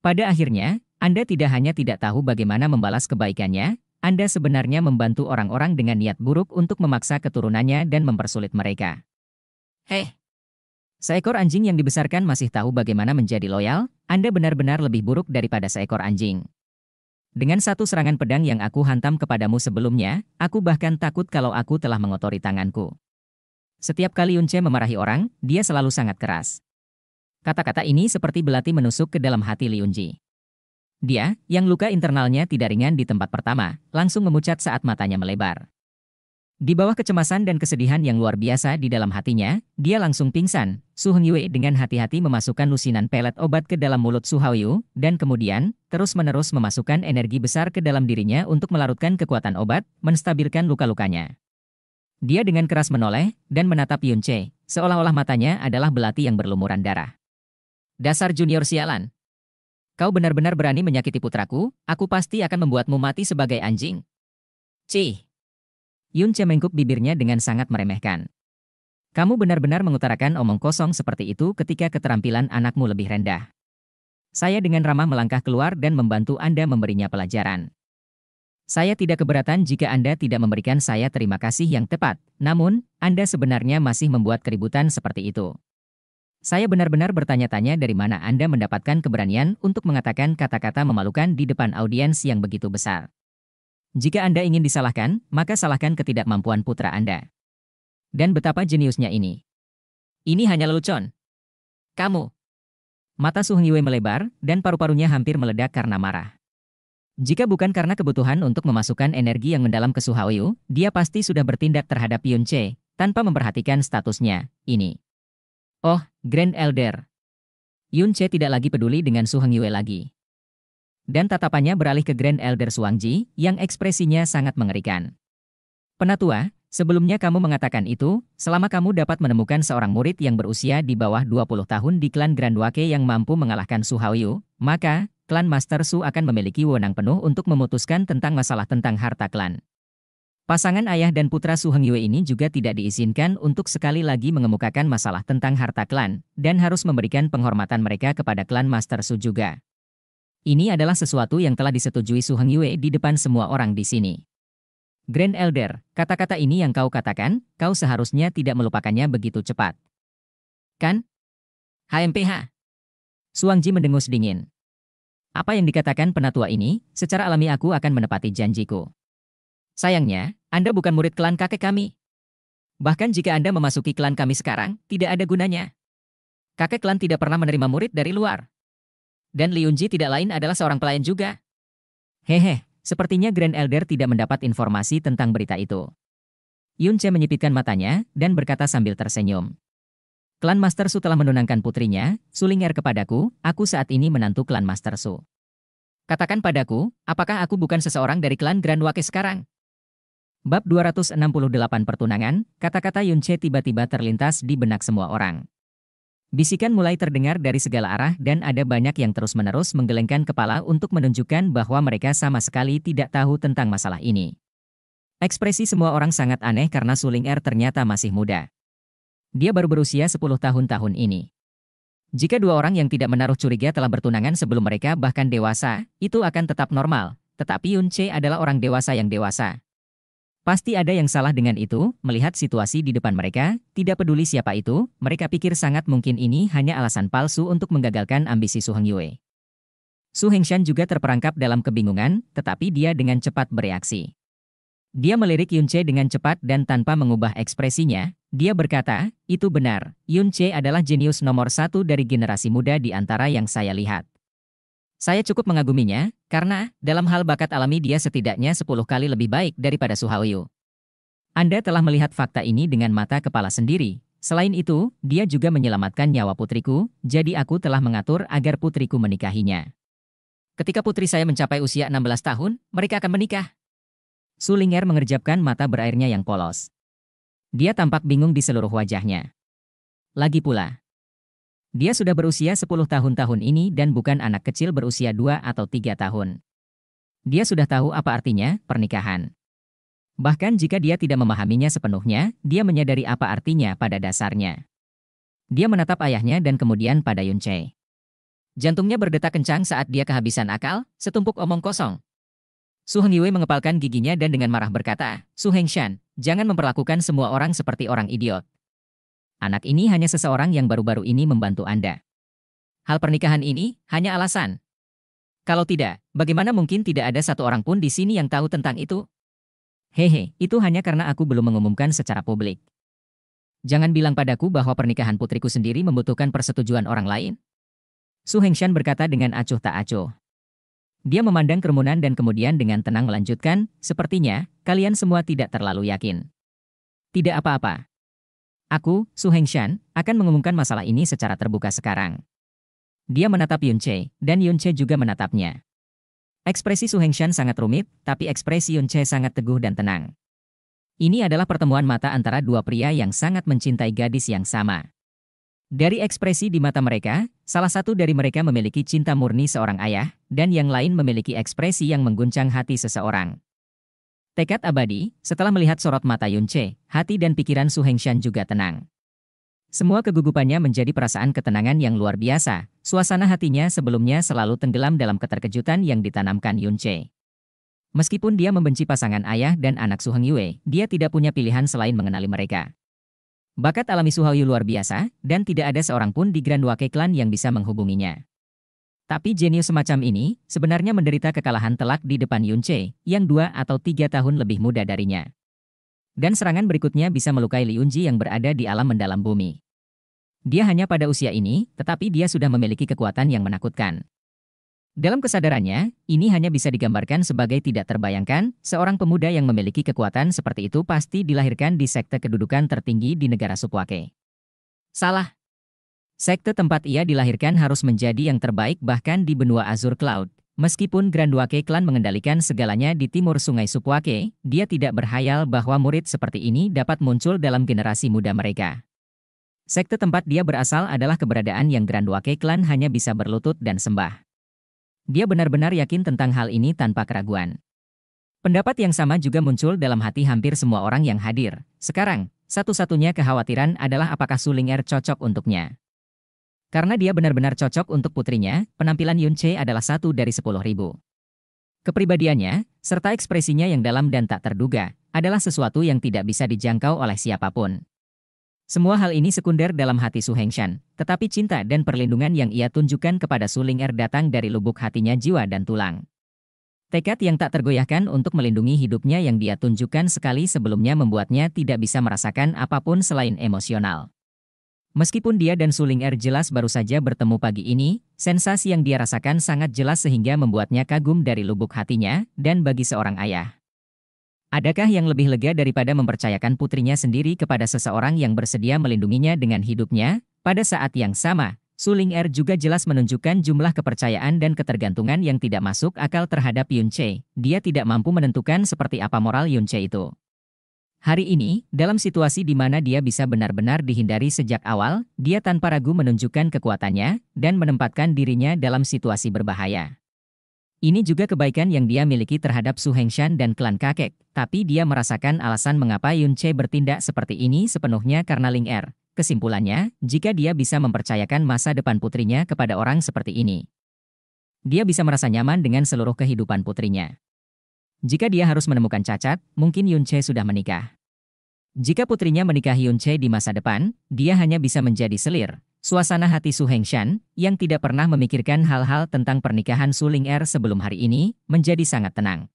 Pada akhirnya, Anda tidak hanya tidak tahu bagaimana membalas kebaikannya, Anda sebenarnya membantu orang-orang dengan niat buruk untuk memaksa keturunannya dan mempersulit mereka. Hei, Seekor anjing yang dibesarkan masih tahu bagaimana menjadi loyal, anda benar-benar lebih buruk daripada seekor anjing. Dengan satu serangan pedang yang aku hantam kepadamu sebelumnya, aku bahkan takut kalau aku telah mengotori tanganku. Setiap kali Yunce memarahi orang, dia selalu sangat keras. Kata-kata ini seperti belati menusuk ke dalam hati Liunji. Dia, yang luka internalnya tidak ringan di tempat pertama, langsung memucat saat matanya melebar. Di bawah kecemasan dan kesedihan yang luar biasa di dalam hatinya, dia langsung pingsan. Su Yue dengan hati-hati memasukkan lusinan pelet obat ke dalam mulut Su Yu, dan kemudian, terus-menerus memasukkan energi besar ke dalam dirinya untuk melarutkan kekuatan obat, menstabilkan luka-lukanya. Dia dengan keras menoleh, dan menatap Yun Che, seolah-olah matanya adalah belati yang berlumuran darah. Dasar junior sialan. Kau benar-benar berani menyakiti putraku, aku pasti akan membuatmu mati sebagai anjing. Cih. Yun Che mengkup bibirnya dengan sangat meremehkan. Kamu benar-benar mengutarakan omong kosong seperti itu ketika keterampilan anakmu lebih rendah. Saya dengan ramah melangkah keluar dan membantu Anda memberinya pelajaran. Saya tidak keberatan jika Anda tidak memberikan saya terima kasih yang tepat, namun, Anda sebenarnya masih membuat keributan seperti itu. Saya benar-benar bertanya-tanya dari mana Anda mendapatkan keberanian untuk mengatakan kata-kata memalukan di depan audiens yang begitu besar. Jika Anda ingin disalahkan, maka salahkan ketidakmampuan putra Anda. Dan betapa jeniusnya ini. Ini hanya lelucon. Kamu. Mata Su Yue melebar, dan paru-parunya hampir meledak karena marah. Jika bukan karena kebutuhan untuk memasukkan energi yang mendalam ke Su Hauyu, dia pasti sudah bertindak terhadap Yun Che, tanpa memperhatikan statusnya, ini. Oh, Grand Elder. Yun Che tidak lagi peduli dengan Su Yue lagi dan tatapannya beralih ke Grand Elder Suangji yang ekspresinya sangat mengerikan. Penatua, sebelumnya kamu mengatakan itu, selama kamu dapat menemukan seorang murid yang berusia di bawah 20 tahun di klan Grand Wake yang mampu mengalahkan Su Haoyu, maka, klan Master Su akan memiliki wewenang penuh untuk memutuskan tentang masalah tentang harta klan. Pasangan ayah dan putra Su Heng Yue ini juga tidak diizinkan untuk sekali lagi mengemukakan masalah tentang harta klan, dan harus memberikan penghormatan mereka kepada klan Master Su juga. Ini adalah sesuatu yang telah disetujui Su Heng Yue di depan semua orang di sini. Grand Elder, kata-kata ini yang kau katakan, kau seharusnya tidak melupakannya begitu cepat. Kan? HMPH. Suang Ji mendengus dingin. Apa yang dikatakan penatua ini, secara alami aku akan menepati janjiku. Sayangnya, Anda bukan murid klan kakek kami. Bahkan jika Anda memasuki klan kami sekarang, tidak ada gunanya. Kakek klan tidak pernah menerima murid dari luar dan Liunji tidak lain adalah seorang pelayan juga. Hehe, sepertinya Grand Elder tidak mendapat informasi tentang berita itu. Yunche menyipitkan matanya dan berkata sambil tersenyum. Klan Master Su telah menunangkan putrinya, Sulinger kepadaku, aku saat ini menantu Klan Master Su. Katakan padaku, apakah aku bukan seseorang dari klan Grand Wake sekarang? Bab 268 Pertunangan, kata-kata Yunche tiba-tiba terlintas di benak semua orang. Bisikan mulai terdengar dari segala arah dan ada banyak yang terus-menerus menggelengkan kepala untuk menunjukkan bahwa mereka sama sekali tidak tahu tentang masalah ini. Ekspresi semua orang sangat aneh karena Suling Er ternyata masih muda. Dia baru berusia 10 tahun tahun ini. Jika dua orang yang tidak menaruh curiga telah bertunangan sebelum mereka bahkan dewasa, itu akan tetap normal, tetapi Yun Che adalah orang dewasa yang dewasa. Pasti ada yang salah dengan itu, melihat situasi di depan mereka, tidak peduli siapa itu, mereka pikir sangat mungkin ini hanya alasan palsu untuk menggagalkan ambisi Su Heng Yue. Su Hengshan juga terperangkap dalam kebingungan, tetapi dia dengan cepat bereaksi. Dia melirik Yun Che dengan cepat dan tanpa mengubah ekspresinya, dia berkata, itu benar, Yun Che adalah jenius nomor satu dari generasi muda di antara yang saya lihat. Saya cukup mengaguminya, karena dalam hal bakat alami dia setidaknya 10 kali lebih baik daripada Su Suhaoyo. Anda telah melihat fakta ini dengan mata kepala sendiri. Selain itu, dia juga menyelamatkan nyawa putriku, jadi aku telah mengatur agar putriku menikahinya. Ketika putri saya mencapai usia 16 tahun, mereka akan menikah. Sulinger mengerjapkan mata berairnya yang polos. Dia tampak bingung di seluruh wajahnya. Lagi pula, dia sudah berusia 10 tahun tahun ini dan bukan anak kecil berusia 2 atau 3 tahun. Dia sudah tahu apa artinya pernikahan. Bahkan jika dia tidak memahaminya sepenuhnya, dia menyadari apa artinya pada dasarnya. Dia menatap ayahnya dan kemudian pada Yun Che. Jantungnya berdetak kencang saat dia kehabisan akal, setumpuk omong kosong. Su Heng Yue mengepalkan giginya dan dengan marah berkata, Su Heng Shan, jangan memperlakukan semua orang seperti orang idiot. Anak ini hanya seseorang yang baru-baru ini membantu Anda. Hal pernikahan ini hanya alasan. Kalau tidak, bagaimana mungkin tidak ada satu orang pun di sini yang tahu tentang itu? Hehe, itu hanya karena aku belum mengumumkan secara publik. Jangan bilang padaku bahwa pernikahan putriku sendiri membutuhkan persetujuan orang lain. Su Hengshan berkata dengan acuh tak acuh. Dia memandang kerumunan dan kemudian dengan tenang melanjutkan, sepertinya, kalian semua tidak terlalu yakin. Tidak apa-apa, Aku, Su Hengshan, akan mengumumkan masalah ini secara terbuka sekarang. Dia menatap Yun Che, dan Yun Che juga menatapnya. Ekspresi Su Hengshan sangat rumit, tapi ekspresi Yun Che sangat teguh dan tenang. Ini adalah pertemuan mata antara dua pria yang sangat mencintai gadis yang sama. Dari ekspresi di mata mereka, salah satu dari mereka memiliki cinta murni seorang ayah, dan yang lain memiliki ekspresi yang mengguncang hati seseorang. Tekad abadi, setelah melihat sorot mata Yunche, hati dan pikiran Su Hengshan juga tenang. Semua kegugupannya menjadi perasaan ketenangan yang luar biasa, suasana hatinya sebelumnya selalu tenggelam dalam keterkejutan yang ditanamkan Yunche. Meskipun dia membenci pasangan ayah dan anak Su Heng Yue, dia tidak punya pilihan selain mengenali mereka. Bakat alami Su Hao Yu luar biasa, dan tidak ada seorang pun di Grand Wake Clan yang bisa menghubunginya. Tapi jenius semacam ini sebenarnya menderita kekalahan telak di depan Yun Che, yang dua atau tiga tahun lebih muda darinya. Dan serangan berikutnya bisa melukai Li Yunji yang berada di alam mendalam bumi. Dia hanya pada usia ini, tetapi dia sudah memiliki kekuatan yang menakutkan. Dalam kesadarannya, ini hanya bisa digambarkan sebagai tidak terbayangkan, seorang pemuda yang memiliki kekuatan seperti itu pasti dilahirkan di sekte kedudukan tertinggi di negara Supuake. Salah, Sekte tempat ia dilahirkan harus menjadi yang terbaik bahkan di benua Azur Cloud. Meskipun Granduake Clan mengendalikan segalanya di timur sungai Supwake, dia tidak berhayal bahwa murid seperti ini dapat muncul dalam generasi muda mereka. Sekte tempat dia berasal adalah keberadaan yang Granduake Clan hanya bisa berlutut dan sembah. Dia benar-benar yakin tentang hal ini tanpa keraguan. Pendapat yang sama juga muncul dalam hati hampir semua orang yang hadir. Sekarang, satu-satunya kekhawatiran adalah apakah Sulinger cocok untuknya. Karena dia benar-benar cocok untuk putrinya, penampilan Yun Che adalah satu dari sepuluh ribu. Kepribadiannya, serta ekspresinya yang dalam dan tak terduga, adalah sesuatu yang tidak bisa dijangkau oleh siapapun. Semua hal ini sekunder dalam hati Su Hengshan, tetapi cinta dan perlindungan yang ia tunjukkan kepada Su Ling Er datang dari lubuk hatinya jiwa dan tulang. Tekad yang tak tergoyahkan untuk melindungi hidupnya yang dia tunjukkan sekali sebelumnya membuatnya tidak bisa merasakan apapun selain emosional. Meskipun dia dan Suling Er jelas baru saja bertemu pagi ini, sensasi yang dia rasakan sangat jelas sehingga membuatnya kagum dari lubuk hatinya dan bagi seorang ayah. Adakah yang lebih lega daripada mempercayakan putrinya sendiri kepada seseorang yang bersedia melindunginya dengan hidupnya? Pada saat yang sama, Suling Er juga jelas menunjukkan jumlah kepercayaan dan ketergantungan yang tidak masuk akal terhadap Yun Dia tidak mampu menentukan seperti apa moral Yun itu. Hari ini, dalam situasi di mana dia bisa benar-benar dihindari sejak awal, dia tanpa ragu menunjukkan kekuatannya dan menempatkan dirinya dalam situasi berbahaya. Ini juga kebaikan yang dia miliki terhadap Su Hengshan dan klan kakek, tapi dia merasakan alasan mengapa Yun Che bertindak seperti ini sepenuhnya karena Ling Er. Kesimpulannya, jika dia bisa mempercayakan masa depan putrinya kepada orang seperti ini, dia bisa merasa nyaman dengan seluruh kehidupan putrinya. Jika dia harus menemukan cacat, mungkin Yun Che sudah menikah. Jika putrinya menikahi Yun Che di masa depan, dia hanya bisa menjadi selir. Suasana hati Su Hengshan, yang tidak pernah memikirkan hal-hal tentang pernikahan Su Ling Er sebelum hari ini, menjadi sangat tenang.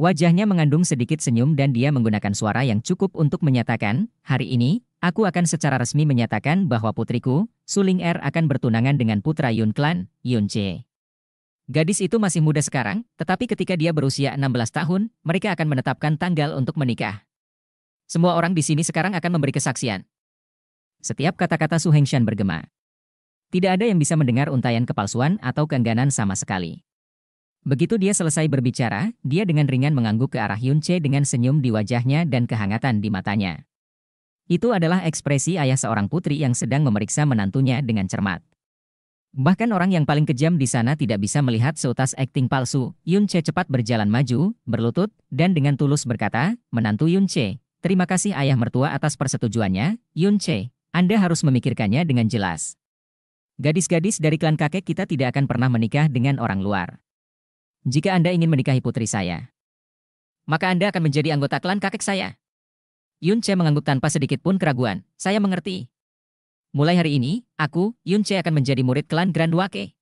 Wajahnya mengandung sedikit senyum dan dia menggunakan suara yang cukup untuk menyatakan, hari ini, aku akan secara resmi menyatakan bahwa putriku, Su Ling Er akan bertunangan dengan putra Yun Clan, Yun Che. Gadis itu masih muda sekarang, tetapi ketika dia berusia 16 tahun, mereka akan menetapkan tanggal untuk menikah. Semua orang di sini sekarang akan memberi kesaksian. Setiap kata-kata Su Hengshan bergema. Tidak ada yang bisa mendengar untayan kepalsuan atau keengganan sama sekali. Begitu dia selesai berbicara, dia dengan ringan mengangguk ke arah Yun Che dengan senyum di wajahnya dan kehangatan di matanya. Itu adalah ekspresi ayah seorang putri yang sedang memeriksa menantunya dengan cermat. Bahkan orang yang paling kejam di sana tidak bisa melihat seutas akting palsu. Yun Che cepat berjalan maju, berlutut, dan dengan tulus berkata, menantu Yun Che, Terima kasih ayah mertua atas persetujuannya, Yun Che. Anda harus memikirkannya dengan jelas. Gadis-gadis dari klan kakek kita tidak akan pernah menikah dengan orang luar. Jika Anda ingin menikahi putri saya, maka Anda akan menjadi anggota klan kakek saya. Yun Che mengangguk tanpa sedikit pun keraguan. Saya mengerti. Mulai hari ini, aku, Yun Che akan menjadi murid klan Grand Wake.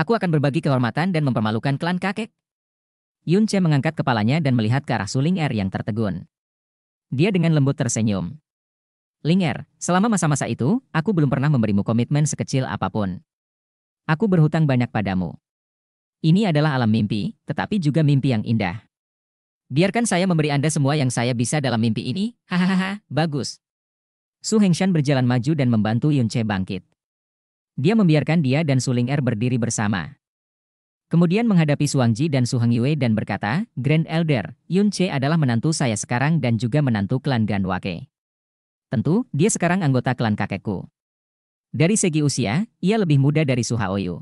Aku akan berbagi kehormatan dan mempermalukan klan kakek. Yun Che mengangkat kepalanya dan melihat ke arah suling air yang tertegun. Dia dengan lembut tersenyum. Linger, selama masa-masa itu, aku belum pernah memberimu komitmen sekecil apapun. Aku berhutang banyak padamu. Ini adalah alam mimpi, tetapi juga mimpi yang indah. Biarkan saya memberi Anda semua yang saya bisa dalam mimpi ini, hahaha, bagus. Su Hengshan berjalan maju dan membantu Yunche bangkit. Dia membiarkan dia dan Su Ling Er berdiri bersama. Kemudian menghadapi Suangji dan Suheng Yue dan berkata, Grand Elder, Yun Che adalah menantu saya sekarang dan juga menantu klan Wake. Tentu, dia sekarang anggota klan kakekku. Dari segi usia, ia lebih muda dari Suhaoyu.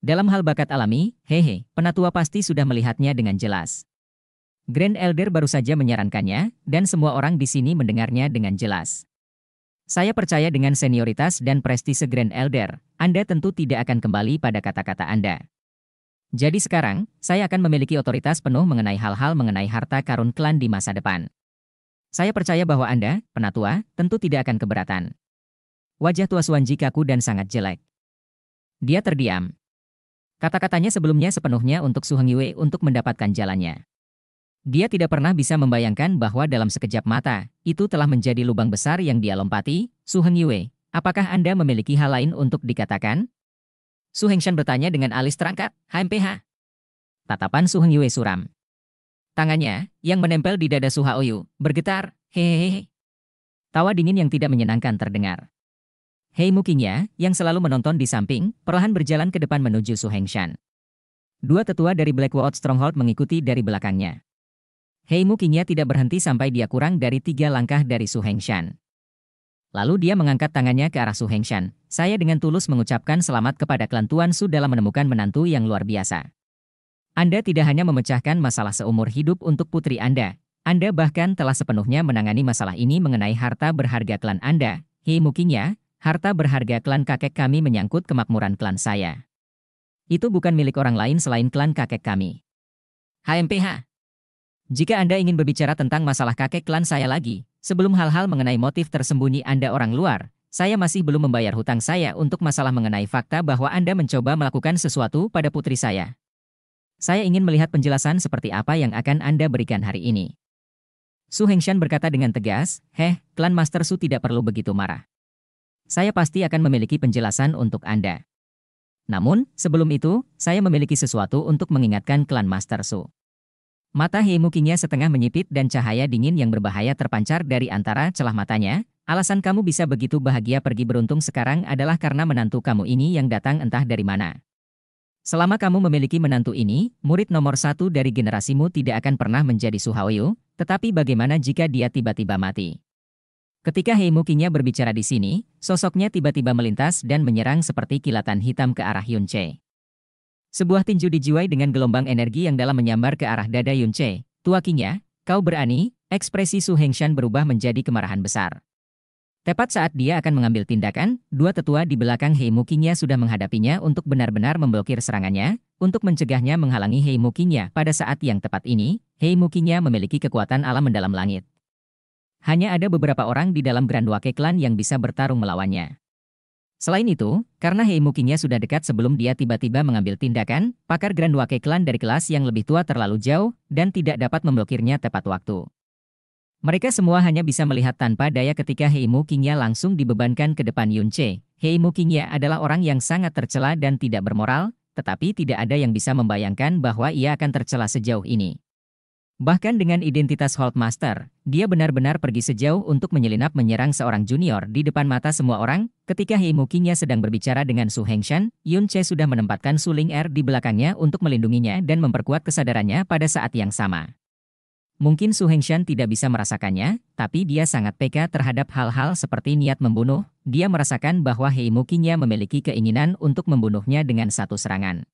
Dalam hal bakat alami, hehe, penatua pasti sudah melihatnya dengan jelas. Grand Elder baru saja menyarankannya, dan semua orang di sini mendengarnya dengan jelas. Saya percaya dengan senioritas dan prestise Grand Elder, Anda tentu tidak akan kembali pada kata-kata Anda. Jadi sekarang, saya akan memiliki otoritas penuh mengenai hal-hal mengenai harta karun klan di masa depan. Saya percaya bahwa Anda, penatua, tentu tidak akan keberatan. Wajah tua Suanji kaku dan sangat jelek. Dia terdiam. Kata-katanya sebelumnya sepenuhnya untuk Su Yue untuk mendapatkan jalannya. Dia tidak pernah bisa membayangkan bahwa dalam sekejap mata, itu telah menjadi lubang besar yang dia lompati, Su Yue, Apakah Anda memiliki hal lain untuk dikatakan? Su Hengshan bertanya dengan alis terangkat, HMPH. Tatapan Su Heng Yue suram. Tangannya, yang menempel di dada Su Haoyu, bergetar, hehehe. Tawa dingin yang tidak menyenangkan terdengar. Hei Mukingya yang selalu menonton di samping, perlahan berjalan ke depan menuju Su Hengshan. Dua tetua dari Blackwood Stronghold mengikuti dari belakangnya. Hei Mukingya tidak berhenti sampai dia kurang dari tiga langkah dari Su Hengshan. Lalu dia mengangkat tangannya ke arah Su Hengshan. Saya dengan tulus mengucapkan selamat kepada klan Tuan Su dalam menemukan menantu yang luar biasa. Anda tidak hanya memecahkan masalah seumur hidup untuk putri Anda, Anda bahkan telah sepenuhnya menangani masalah ini mengenai harta berharga klan Anda. Hei mungkinnya, harta berharga klan kakek kami menyangkut kemakmuran klan saya. Itu bukan milik orang lain selain klan kakek kami. HMPH Jika Anda ingin berbicara tentang masalah kakek klan saya lagi, Sebelum hal-hal mengenai motif tersembunyi Anda orang luar, saya masih belum membayar hutang saya untuk masalah mengenai fakta bahwa Anda mencoba melakukan sesuatu pada putri saya. Saya ingin melihat penjelasan seperti apa yang akan Anda berikan hari ini. Su Hengshan berkata dengan tegas, Heh, klan Master Su tidak perlu begitu marah. Saya pasti akan memiliki penjelasan untuk Anda. Namun, sebelum itu, saya memiliki sesuatu untuk mengingatkan klan Master Su. Mata Heimukinya setengah menyipit dan cahaya dingin yang berbahaya terpancar dari antara celah matanya. Alasan kamu bisa begitu bahagia pergi beruntung sekarang adalah karena menantu kamu ini yang datang entah dari mana. Selama kamu memiliki menantu ini, murid nomor satu dari generasimu tidak akan pernah menjadi Suhaoyu, tetapi bagaimana jika dia tiba-tiba mati? Ketika Heimukinya berbicara di sini, sosoknya tiba-tiba melintas dan menyerang seperti kilatan hitam ke arah Yunche. Sebuah tinju dijiwai dengan gelombang energi yang dalam menyambar ke arah dada Yun Che. Tuakinya, kau berani, ekspresi Su Hengshan berubah menjadi kemarahan besar. Tepat saat dia akan mengambil tindakan, dua tetua di belakang Hei Mu Kingya sudah menghadapinya untuk benar-benar memblokir serangannya, untuk mencegahnya menghalangi Hei Mu Kingya. pada saat yang tepat ini, Hei Mu Kingya memiliki kekuatan alam mendalam langit. Hanya ada beberapa orang di dalam Grand Wake Clan yang bisa bertarung melawannya. Selain itu, karena Heimukinya sudah dekat sebelum dia tiba-tiba mengambil tindakan, pakar Grand Wake Clan dari kelas yang lebih tua terlalu jauh dan tidak dapat memblokirnya tepat waktu. Mereka semua hanya bisa melihat tanpa daya ketika Heimukinya langsung dibebankan ke depan Yunche. Heimukinya adalah orang yang sangat tercela dan tidak bermoral, tetapi tidak ada yang bisa membayangkan bahwa ia akan tercela sejauh ini. Bahkan dengan identitas Holdmaster, dia benar-benar pergi sejauh untuk menyelinap menyerang seorang junior di depan mata semua orang. Ketika Heimukinya sedang berbicara dengan Su Hengshan, Yun Che sudah menempatkan Suling Er di belakangnya untuk melindunginya dan memperkuat kesadarannya pada saat yang sama. Mungkin Su Hengshan tidak bisa merasakannya, tapi dia sangat peka terhadap hal-hal seperti niat membunuh. Dia merasakan bahwa Heimukinya memiliki keinginan untuk membunuhnya dengan satu serangan.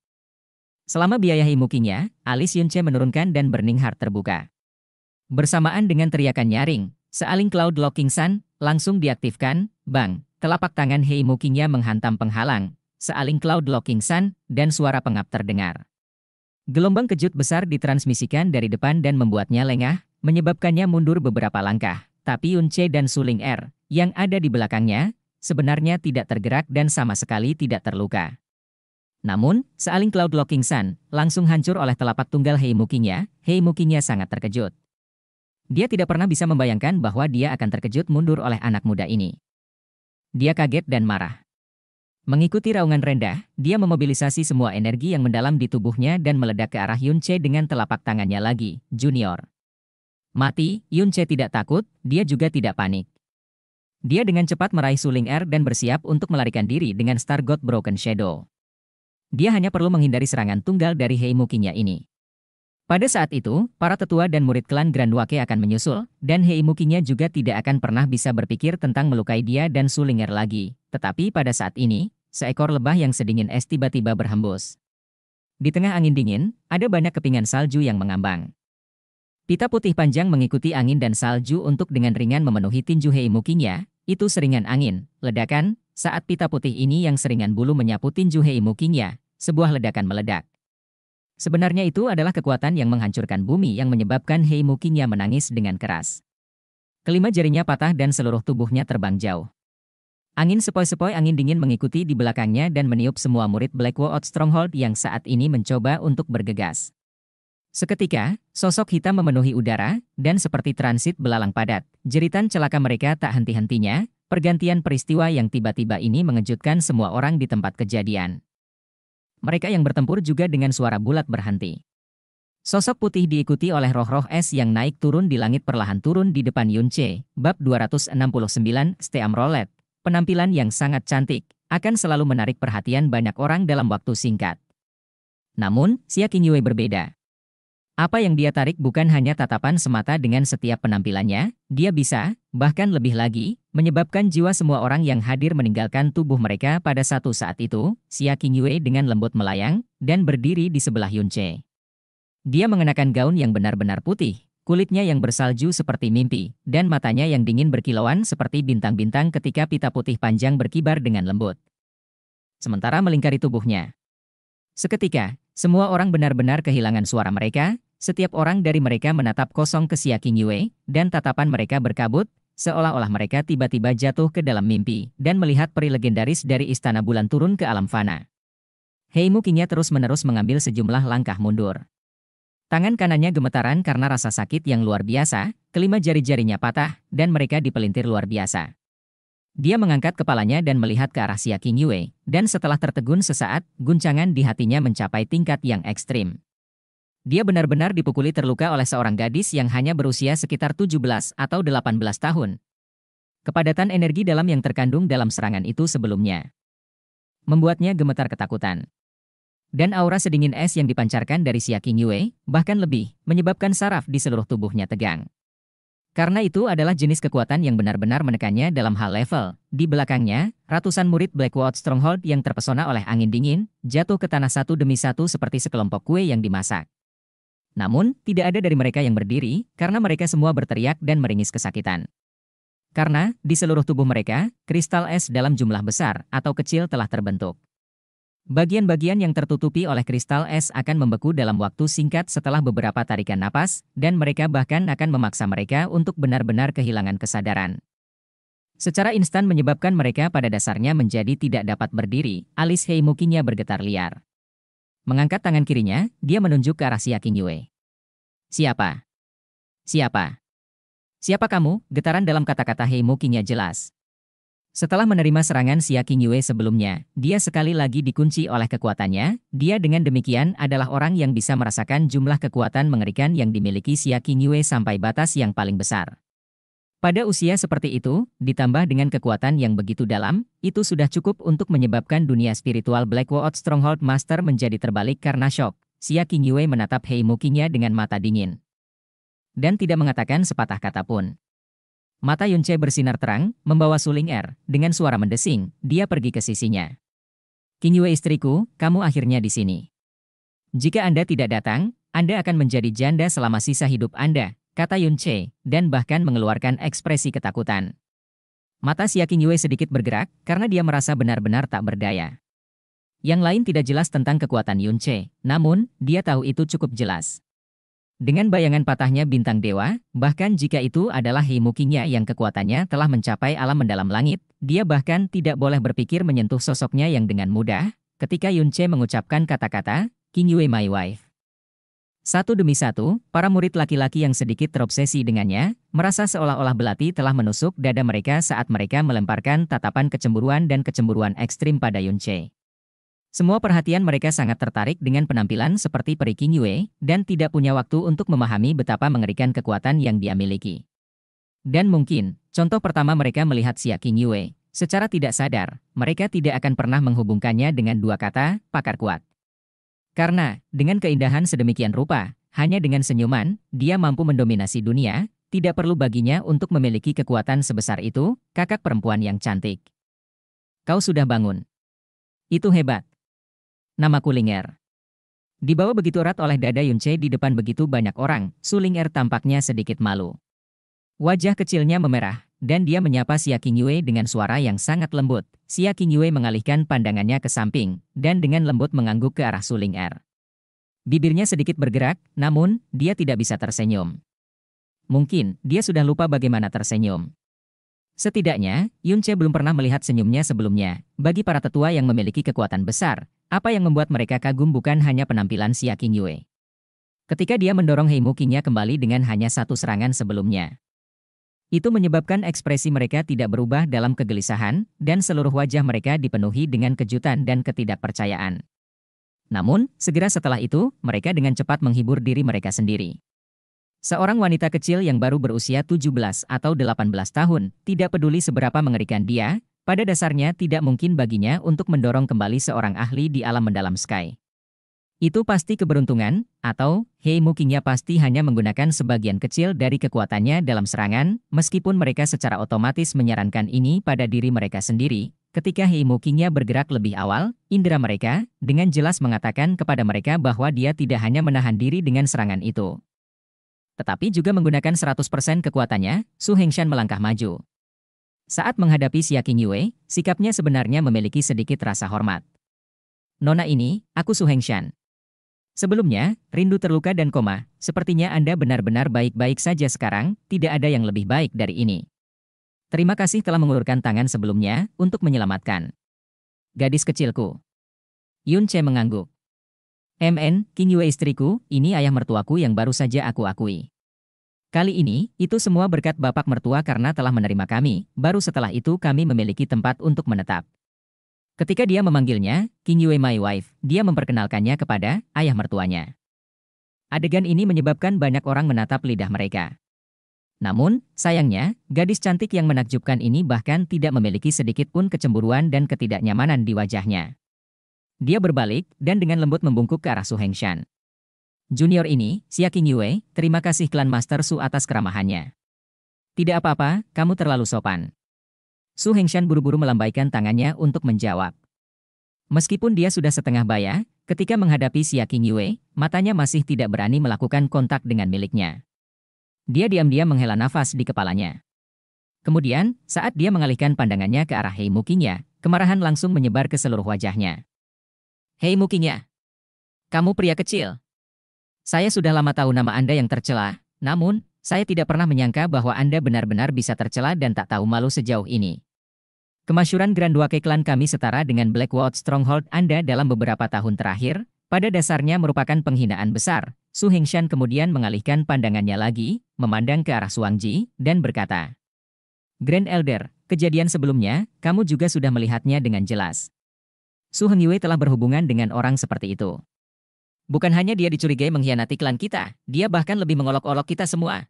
Selama biaya himukinya, alis Yunche menurunkan dan Burning Heart terbuka. Bersamaan dengan teriakan nyaring, sealing Cloud Locking Sun langsung diaktifkan, bang, telapak tangan Heimukinya menghantam penghalang, sealing Cloud Locking Sun, dan suara pengap terdengar. Gelombang kejut besar ditransmisikan dari depan dan membuatnya lengah, menyebabkannya mundur beberapa langkah. Tapi Yunche dan Suling R, er yang ada di belakangnya, sebenarnya tidak tergerak dan sama sekali tidak terluka. Namun, sealing Cloud Locking Sun, langsung hancur oleh telapak tunggal Heimukinya, Heimukinya sangat terkejut. Dia tidak pernah bisa membayangkan bahwa dia akan terkejut mundur oleh anak muda ini. Dia kaget dan marah. Mengikuti raungan rendah, dia memobilisasi semua energi yang mendalam di tubuhnya dan meledak ke arah Yun Che dengan telapak tangannya lagi, Junior. Mati, Yun Che tidak takut, dia juga tidak panik. Dia dengan cepat meraih suling air er dan bersiap untuk melarikan diri dengan Star God Broken Shadow. Dia hanya perlu menghindari serangan tunggal dari Heimukinya ini. Pada saat itu, para tetua dan murid klan Wake akan menyusul, dan Heimukinya juga tidak akan pernah bisa berpikir tentang melukai dia dan Sulinger lagi. Tetapi pada saat ini, seekor lebah yang sedingin es tiba-tiba berhembus. Di tengah angin dingin, ada banyak kepingan salju yang mengambang. Pita putih panjang mengikuti angin dan salju untuk dengan ringan memenuhi tinju Heimukinya, itu seringan angin, ledakan, saat pita putih ini yang seringan bulu menyapu tinju Mukinya, sebuah ledakan meledak. Sebenarnya itu adalah kekuatan yang menghancurkan bumi yang menyebabkan Hei Mukinya menangis dengan keras. Kelima jarinya patah dan seluruh tubuhnya terbang jauh. Angin sepoi-sepoi angin dingin mengikuti di belakangnya dan meniup semua murid Blackwood Stronghold yang saat ini mencoba untuk bergegas. Seketika, sosok hitam memenuhi udara, dan seperti transit belalang padat, jeritan celaka mereka tak henti-hentinya, Pergantian peristiwa yang tiba-tiba ini mengejutkan semua orang di tempat kejadian. Mereka yang bertempur juga dengan suara bulat berhenti. Sosok putih diikuti oleh roh-roh es yang naik turun di langit perlahan turun di depan Yun bab 269, Steam Roulette. Penampilan yang sangat cantik, akan selalu menarik perhatian banyak orang dalam waktu singkat. Namun, Xia Qingyue berbeda. Apa yang dia tarik bukan hanya tatapan semata dengan setiap penampilannya, dia bisa, bahkan lebih lagi, menyebabkan jiwa semua orang yang hadir meninggalkan tubuh mereka pada satu saat itu, Xia Qingyue dengan lembut melayang, dan berdiri di sebelah Yunche. Dia mengenakan gaun yang benar-benar putih, kulitnya yang bersalju seperti mimpi, dan matanya yang dingin berkilauan seperti bintang-bintang ketika pita putih panjang berkibar dengan lembut. Sementara melingkari tubuhnya. Seketika, semua orang benar-benar kehilangan suara mereka, setiap orang dari mereka menatap kosong ke Siaking Yue, dan tatapan mereka berkabut, seolah-olah mereka tiba-tiba jatuh ke dalam mimpi, dan melihat peri legendaris dari Istana Bulan turun ke alam fana. Hei Mukinya terus-menerus mengambil sejumlah langkah mundur. Tangan kanannya gemetaran karena rasa sakit yang luar biasa, kelima jari-jarinya patah, dan mereka dipelintir luar biasa. Dia mengangkat kepalanya dan melihat ke arah Xia Qingyue, dan setelah tertegun sesaat, guncangan di hatinya mencapai tingkat yang ekstrim. Dia benar-benar dipukuli terluka oleh seorang gadis yang hanya berusia sekitar 17 atau 18 tahun. Kepadatan energi dalam yang terkandung dalam serangan itu sebelumnya membuatnya gemetar ketakutan. Dan aura sedingin es yang dipancarkan dari Siaking Yue, bahkan lebih, menyebabkan saraf di seluruh tubuhnya tegang. Karena itu adalah jenis kekuatan yang benar-benar menekannya dalam hal level. Di belakangnya, ratusan murid Blackwood Stronghold yang terpesona oleh angin dingin, jatuh ke tanah satu demi satu seperti sekelompok kue yang dimasak. Namun, tidak ada dari mereka yang berdiri, karena mereka semua berteriak dan meringis kesakitan. Karena, di seluruh tubuh mereka, kristal es dalam jumlah besar atau kecil telah terbentuk. Bagian-bagian yang tertutupi oleh kristal es akan membeku dalam waktu singkat setelah beberapa tarikan napas, dan mereka bahkan akan memaksa mereka untuk benar-benar kehilangan kesadaran. Secara instan menyebabkan mereka pada dasarnya menjadi tidak dapat berdiri, alis Heimukinya bergetar liar. Mengangkat tangan kirinya, dia menunjuk ke arah Xia Qingyue. Siapa? Siapa? Siapa kamu? Getaran dalam kata-kata Hei Mukinya jelas. Setelah menerima serangan Xia Qingyue sebelumnya, dia sekali lagi dikunci oleh kekuatannya. Dia dengan demikian adalah orang yang bisa merasakan jumlah kekuatan mengerikan yang dimiliki Xia Qingyue sampai batas yang paling besar. Pada usia seperti itu, ditambah dengan kekuatan yang begitu dalam, itu sudah cukup untuk menyebabkan dunia spiritual Blackwood Stronghold Master menjadi terbalik karena shock. King Yue menatap Hei Mukinya dengan mata dingin. Dan tidak mengatakan sepatah kata pun. Mata Yunche bersinar terang, membawa suling air. Dengan suara mendesing, dia pergi ke sisinya. King Yue istriku, kamu akhirnya di sini. Jika Anda tidak datang, Anda akan menjadi janda selama sisa hidup Anda, kata Yun Che, dan bahkan mengeluarkan ekspresi ketakutan. Mata Siaking Yue sedikit bergerak karena dia merasa benar-benar tak berdaya. Yang lain tidak jelas tentang kekuatan Yun Che, namun dia tahu itu cukup jelas. Dengan bayangan patahnya bintang dewa, bahkan jika itu adalah Himukinya yang kekuatannya telah mencapai alam mendalam langit, dia bahkan tidak boleh berpikir menyentuh sosoknya yang dengan mudah, ketika Yun Che mengucapkan kata-kata, King Yue My Wife. Satu demi satu, para murid laki-laki yang sedikit terobsesi dengannya, merasa seolah-olah belati telah menusuk dada mereka saat mereka melemparkan tatapan kecemburuan dan kecemburuan ekstrim pada Yun Yunche. Semua perhatian mereka sangat tertarik dengan penampilan seperti peri King Yue, dan tidak punya waktu untuk memahami betapa mengerikan kekuatan yang dia miliki. Dan mungkin, contoh pertama mereka melihat Xia King Yue. Secara tidak sadar, mereka tidak akan pernah menghubungkannya dengan dua kata, pakar kuat. Karena, dengan keindahan sedemikian rupa, hanya dengan senyuman, dia mampu mendominasi dunia, tidak perlu baginya untuk memiliki kekuatan sebesar itu, kakak perempuan yang cantik. Kau sudah bangun. Itu hebat. Namaku Linger. Dibawa begitu erat oleh dada Yunce di depan begitu banyak orang, Sulinger tampaknya sedikit malu. Wajah kecilnya memerah, dan dia menyapa Xia Qingyue dengan suara yang sangat lembut. Xia Qingyue mengalihkan pandangannya ke samping, dan dengan lembut mengangguk ke arah Suling Er. Bibirnya sedikit bergerak, namun dia tidak bisa tersenyum. Mungkin dia sudah lupa bagaimana tersenyum. Setidaknya, Yunche belum pernah melihat senyumnya sebelumnya. Bagi para tetua yang memiliki kekuatan besar, apa yang membuat mereka kagum bukan hanya penampilan Xia Qingyue. Ketika dia mendorong kinya kembali dengan hanya satu serangan sebelumnya. Itu menyebabkan ekspresi mereka tidak berubah dalam kegelisahan, dan seluruh wajah mereka dipenuhi dengan kejutan dan ketidakpercayaan. Namun, segera setelah itu, mereka dengan cepat menghibur diri mereka sendiri. Seorang wanita kecil yang baru berusia 17 atau 18 tahun, tidak peduli seberapa mengerikan dia, pada dasarnya tidak mungkin baginya untuk mendorong kembali seorang ahli di alam mendalam Sky. Itu pasti keberuntungan, atau Hei Mukingya pasti hanya menggunakan sebagian kecil dari kekuatannya dalam serangan, meskipun mereka secara otomatis menyarankan ini pada diri mereka sendiri. Ketika Hei Mukingya bergerak lebih awal, indera mereka dengan jelas mengatakan kepada mereka bahwa dia tidak hanya menahan diri dengan serangan itu. Tetapi juga menggunakan 100% kekuatannya, Su Hengshan melangkah maju. Saat menghadapi Xia Yue, sikapnya sebenarnya memiliki sedikit rasa hormat. Nona ini, aku Su Hengshan. Sebelumnya, rindu terluka dan koma, sepertinya Anda benar-benar baik-baik saja sekarang, tidak ada yang lebih baik dari ini. Terima kasih telah mengulurkan tangan sebelumnya untuk menyelamatkan. Gadis kecilku. Yun Che mengangguk. MN, King Yue istriku, ini ayah mertuaku yang baru saja aku akui. Kali ini, itu semua berkat bapak mertua karena telah menerima kami, baru setelah itu kami memiliki tempat untuk menetap. Ketika dia memanggilnya, King Yue My Wife, dia memperkenalkannya kepada ayah mertuanya. Adegan ini menyebabkan banyak orang menatap lidah mereka. Namun, sayangnya, gadis cantik yang menakjubkan ini bahkan tidak memiliki sedikit pun kecemburuan dan ketidaknyamanan di wajahnya. Dia berbalik dan dengan lembut membungkuk ke arah Su Hengshan. Junior ini, Xia Yue, terima kasih klan Master Su atas keramahannya. Tidak apa-apa, kamu terlalu sopan. Su Hengshan buru-buru melambaikan tangannya untuk menjawab. Meskipun dia sudah setengah baya, ketika menghadapi Xia Yue, matanya masih tidak berani melakukan kontak dengan miliknya. Dia diam-diam menghela nafas di kepalanya. Kemudian, saat dia mengalihkan pandangannya ke arah Hei Mukinya, kemarahan langsung menyebar ke seluruh wajahnya. Hei Mukinya, kamu pria kecil. Saya sudah lama tahu nama Anda yang tercela, namun, saya tidak pernah menyangka bahwa Anda benar-benar bisa tercela dan tak tahu malu sejauh ini. Kemasyuran Grand Wake Clan kami setara dengan Blackwood Stronghold Anda dalam beberapa tahun terakhir, pada dasarnya merupakan penghinaan besar. Su Hengshan kemudian mengalihkan pandangannya lagi, memandang ke arah Suangji, dan berkata, Grand Elder, kejadian sebelumnya, kamu juga sudah melihatnya dengan jelas. Su Heng Yue telah berhubungan dengan orang seperti itu. Bukan hanya dia dicurigai mengkhianati klan kita, dia bahkan lebih mengolok-olok kita semua.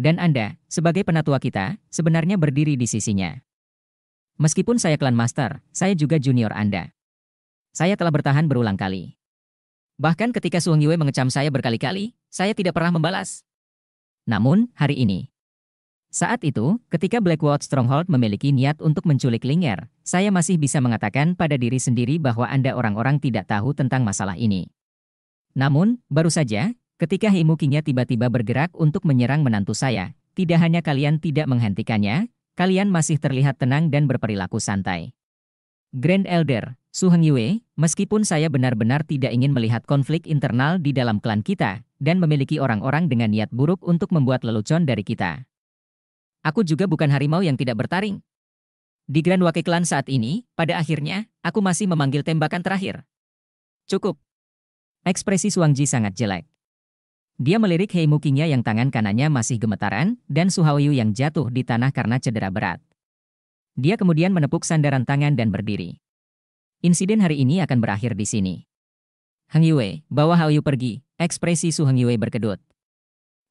Dan Anda, sebagai penatua kita, sebenarnya berdiri di sisinya. Meskipun saya klan master, saya juga junior Anda. Saya telah bertahan berulang kali. Bahkan ketika Suang Yue mengecam saya berkali-kali, saya tidak pernah membalas. Namun, hari ini. Saat itu, ketika Blackwood Stronghold memiliki niat untuk menculik Linger, saya masih bisa mengatakan pada diri sendiri bahwa Anda orang-orang tidak tahu tentang masalah ini. Namun, baru saja, ketika Himukinya tiba-tiba bergerak untuk menyerang menantu saya, tidak hanya kalian tidak menghentikannya, kalian masih terlihat tenang dan berperilaku santai. Grand Elder, Su Heng Yue, meskipun saya benar-benar tidak ingin melihat konflik internal di dalam klan kita, dan memiliki orang-orang dengan niat buruk untuk membuat lelucon dari kita. Aku juga bukan harimau yang tidak bertaring. Di Grand Wake Clan saat ini, pada akhirnya, aku masih memanggil tembakan terakhir. Cukup. Ekspresi Suang Ji sangat jelek. Dia melirik Hei yang tangan kanannya masih gemetaran, dan Suhaoyu yang jatuh di tanah karena cedera berat. Dia kemudian menepuk sandaran tangan dan berdiri. Insiden hari ini akan berakhir di sini. Hang Yue, bawa Haoyu pergi, ekspresi Su Hang Yue berkedut.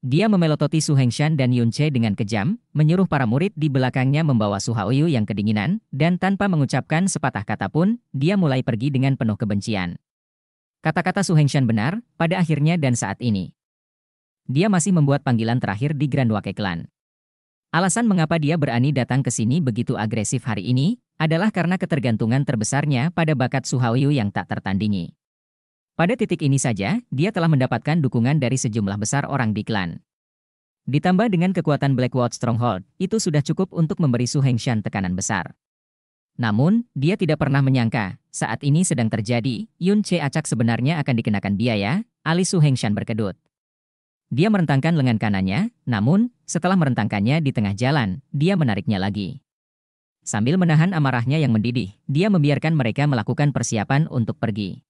Dia memelototi Su Hengshan dan Yun Che dengan kejam, menyuruh para murid di belakangnya membawa Su Haoyu yang kedinginan, dan tanpa mengucapkan sepatah kata pun, dia mulai pergi dengan penuh kebencian. Kata-kata Su Hengshan benar, pada akhirnya dan saat ini dia masih membuat panggilan terakhir di Grand Wake Clan. Alasan mengapa dia berani datang ke sini begitu agresif hari ini adalah karena ketergantungan terbesarnya pada bakat Su Suhaoyu yang tak tertandingi. Pada titik ini saja, dia telah mendapatkan dukungan dari sejumlah besar orang di klan. Ditambah dengan kekuatan Blackwood Stronghold, itu sudah cukup untuk memberi Su Hengshan tekanan besar. Namun, dia tidak pernah menyangka, saat ini sedang terjadi, Yun Che acak sebenarnya akan dikenakan biaya, Ali Su Hengshan berkedut. Dia merentangkan lengan kanannya, namun, setelah merentangkannya di tengah jalan, dia menariknya lagi. Sambil menahan amarahnya yang mendidih, dia membiarkan mereka melakukan persiapan untuk pergi.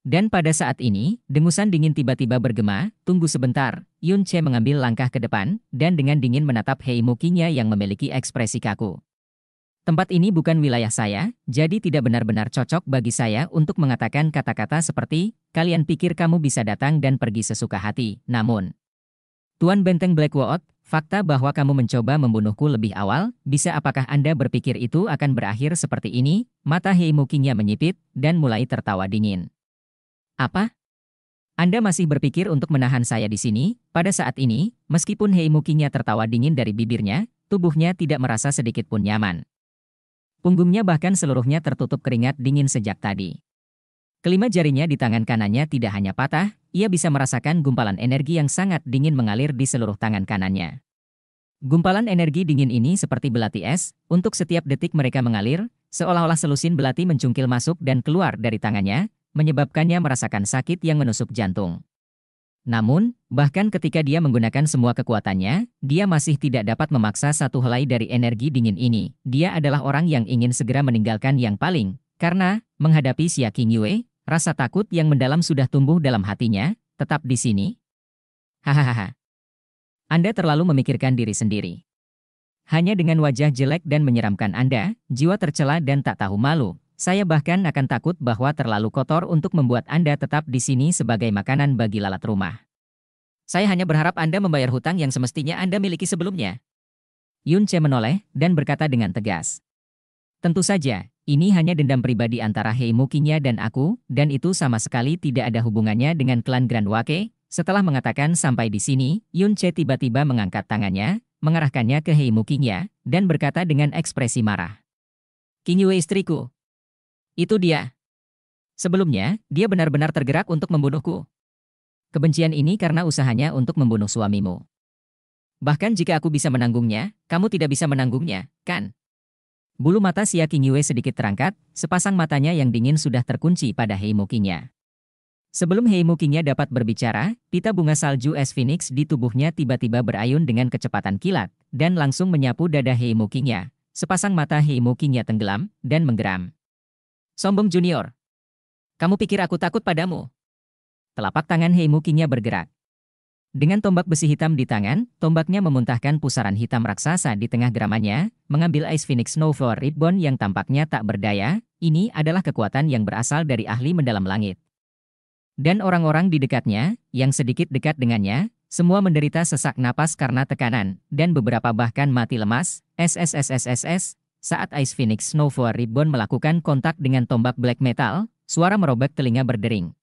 Dan pada saat ini, dengusan dingin tiba-tiba bergema, tunggu sebentar, Yun Che mengambil langkah ke depan, dan dengan dingin menatap Hei Mukinya yang memiliki ekspresi kaku. Tempat ini bukan wilayah saya, jadi tidak benar-benar cocok bagi saya untuk mengatakan kata-kata seperti, kalian pikir kamu bisa datang dan pergi sesuka hati, namun. Tuan Benteng Blackwood, fakta bahwa kamu mencoba membunuhku lebih awal, bisa apakah Anda berpikir itu akan berakhir seperti ini? Mata Heimukinya menyipit, dan mulai tertawa dingin. Apa? Anda masih berpikir untuk menahan saya di sini? Pada saat ini, meskipun Heimukinya tertawa dingin dari bibirnya, tubuhnya tidak merasa sedikit pun nyaman. Punggungnya bahkan seluruhnya tertutup keringat dingin sejak tadi. Kelima jarinya di tangan kanannya tidak hanya patah, ia bisa merasakan gumpalan energi yang sangat dingin mengalir di seluruh tangan kanannya. Gumpalan energi dingin ini seperti belati es, untuk setiap detik mereka mengalir, seolah-olah selusin belati mencungkil masuk dan keluar dari tangannya, menyebabkannya merasakan sakit yang menusuk jantung. Namun, bahkan ketika dia menggunakan semua kekuatannya, dia masih tidak dapat memaksa satu helai dari energi dingin ini. Dia adalah orang yang ingin segera meninggalkan yang paling, karena, menghadapi Xia King Yue, rasa takut yang mendalam sudah tumbuh dalam hatinya, tetap di sini. Hahaha. Anda terlalu memikirkan diri sendiri. Hanya dengan wajah jelek dan menyeramkan Anda, jiwa tercela dan tak tahu malu, saya bahkan akan takut bahwa terlalu kotor untuk membuat Anda tetap di sini sebagai makanan bagi lalat rumah. Saya hanya berharap Anda membayar hutang yang semestinya Anda miliki sebelumnya. Yun Che menoleh dan berkata dengan tegas. Tentu saja, ini hanya dendam pribadi antara Hei Mukinya dan aku, dan itu sama sekali tidak ada hubungannya dengan klan Grand Wake. Setelah mengatakan sampai di sini, Yun Che tiba-tiba mengangkat tangannya, mengarahkannya ke Hei Mukinya, dan berkata dengan ekspresi marah. Yue istriku, itu dia. Sebelumnya, dia benar-benar tergerak untuk membunuhku. Kebencian ini karena usahanya untuk membunuh suamimu. Bahkan jika aku bisa menanggungnya, kamu tidak bisa menanggungnya, kan? Bulu mata Xia Qingyue sedikit terangkat, sepasang matanya yang dingin sudah terkunci pada Hei Heimukinya. Sebelum Hei Heimukinya dapat berbicara, pita bunga salju es phoenix di tubuhnya tiba-tiba berayun dengan kecepatan kilat, dan langsung menyapu dada Hei Heimukinya. Sepasang mata Hei Heimukinya tenggelam, dan menggeram. Sombong Junior. Kamu pikir aku takut padamu? Telapak tangan Heimu kinya bergerak. Dengan tombak besi hitam di tangan, tombaknya memuntahkan pusaran hitam raksasa di tengah geramannya, mengambil Ice Phoenix Snowflower Ribbon yang tampaknya tak berdaya, ini adalah kekuatan yang berasal dari ahli mendalam langit. Dan orang-orang di dekatnya, yang sedikit dekat dengannya, semua menderita sesak napas karena tekanan, dan beberapa bahkan mati lemas, SSSSSS, saat Ice Phoenix Snowfall Ribbon melakukan kontak dengan tombak black metal, suara merobek telinga berdering.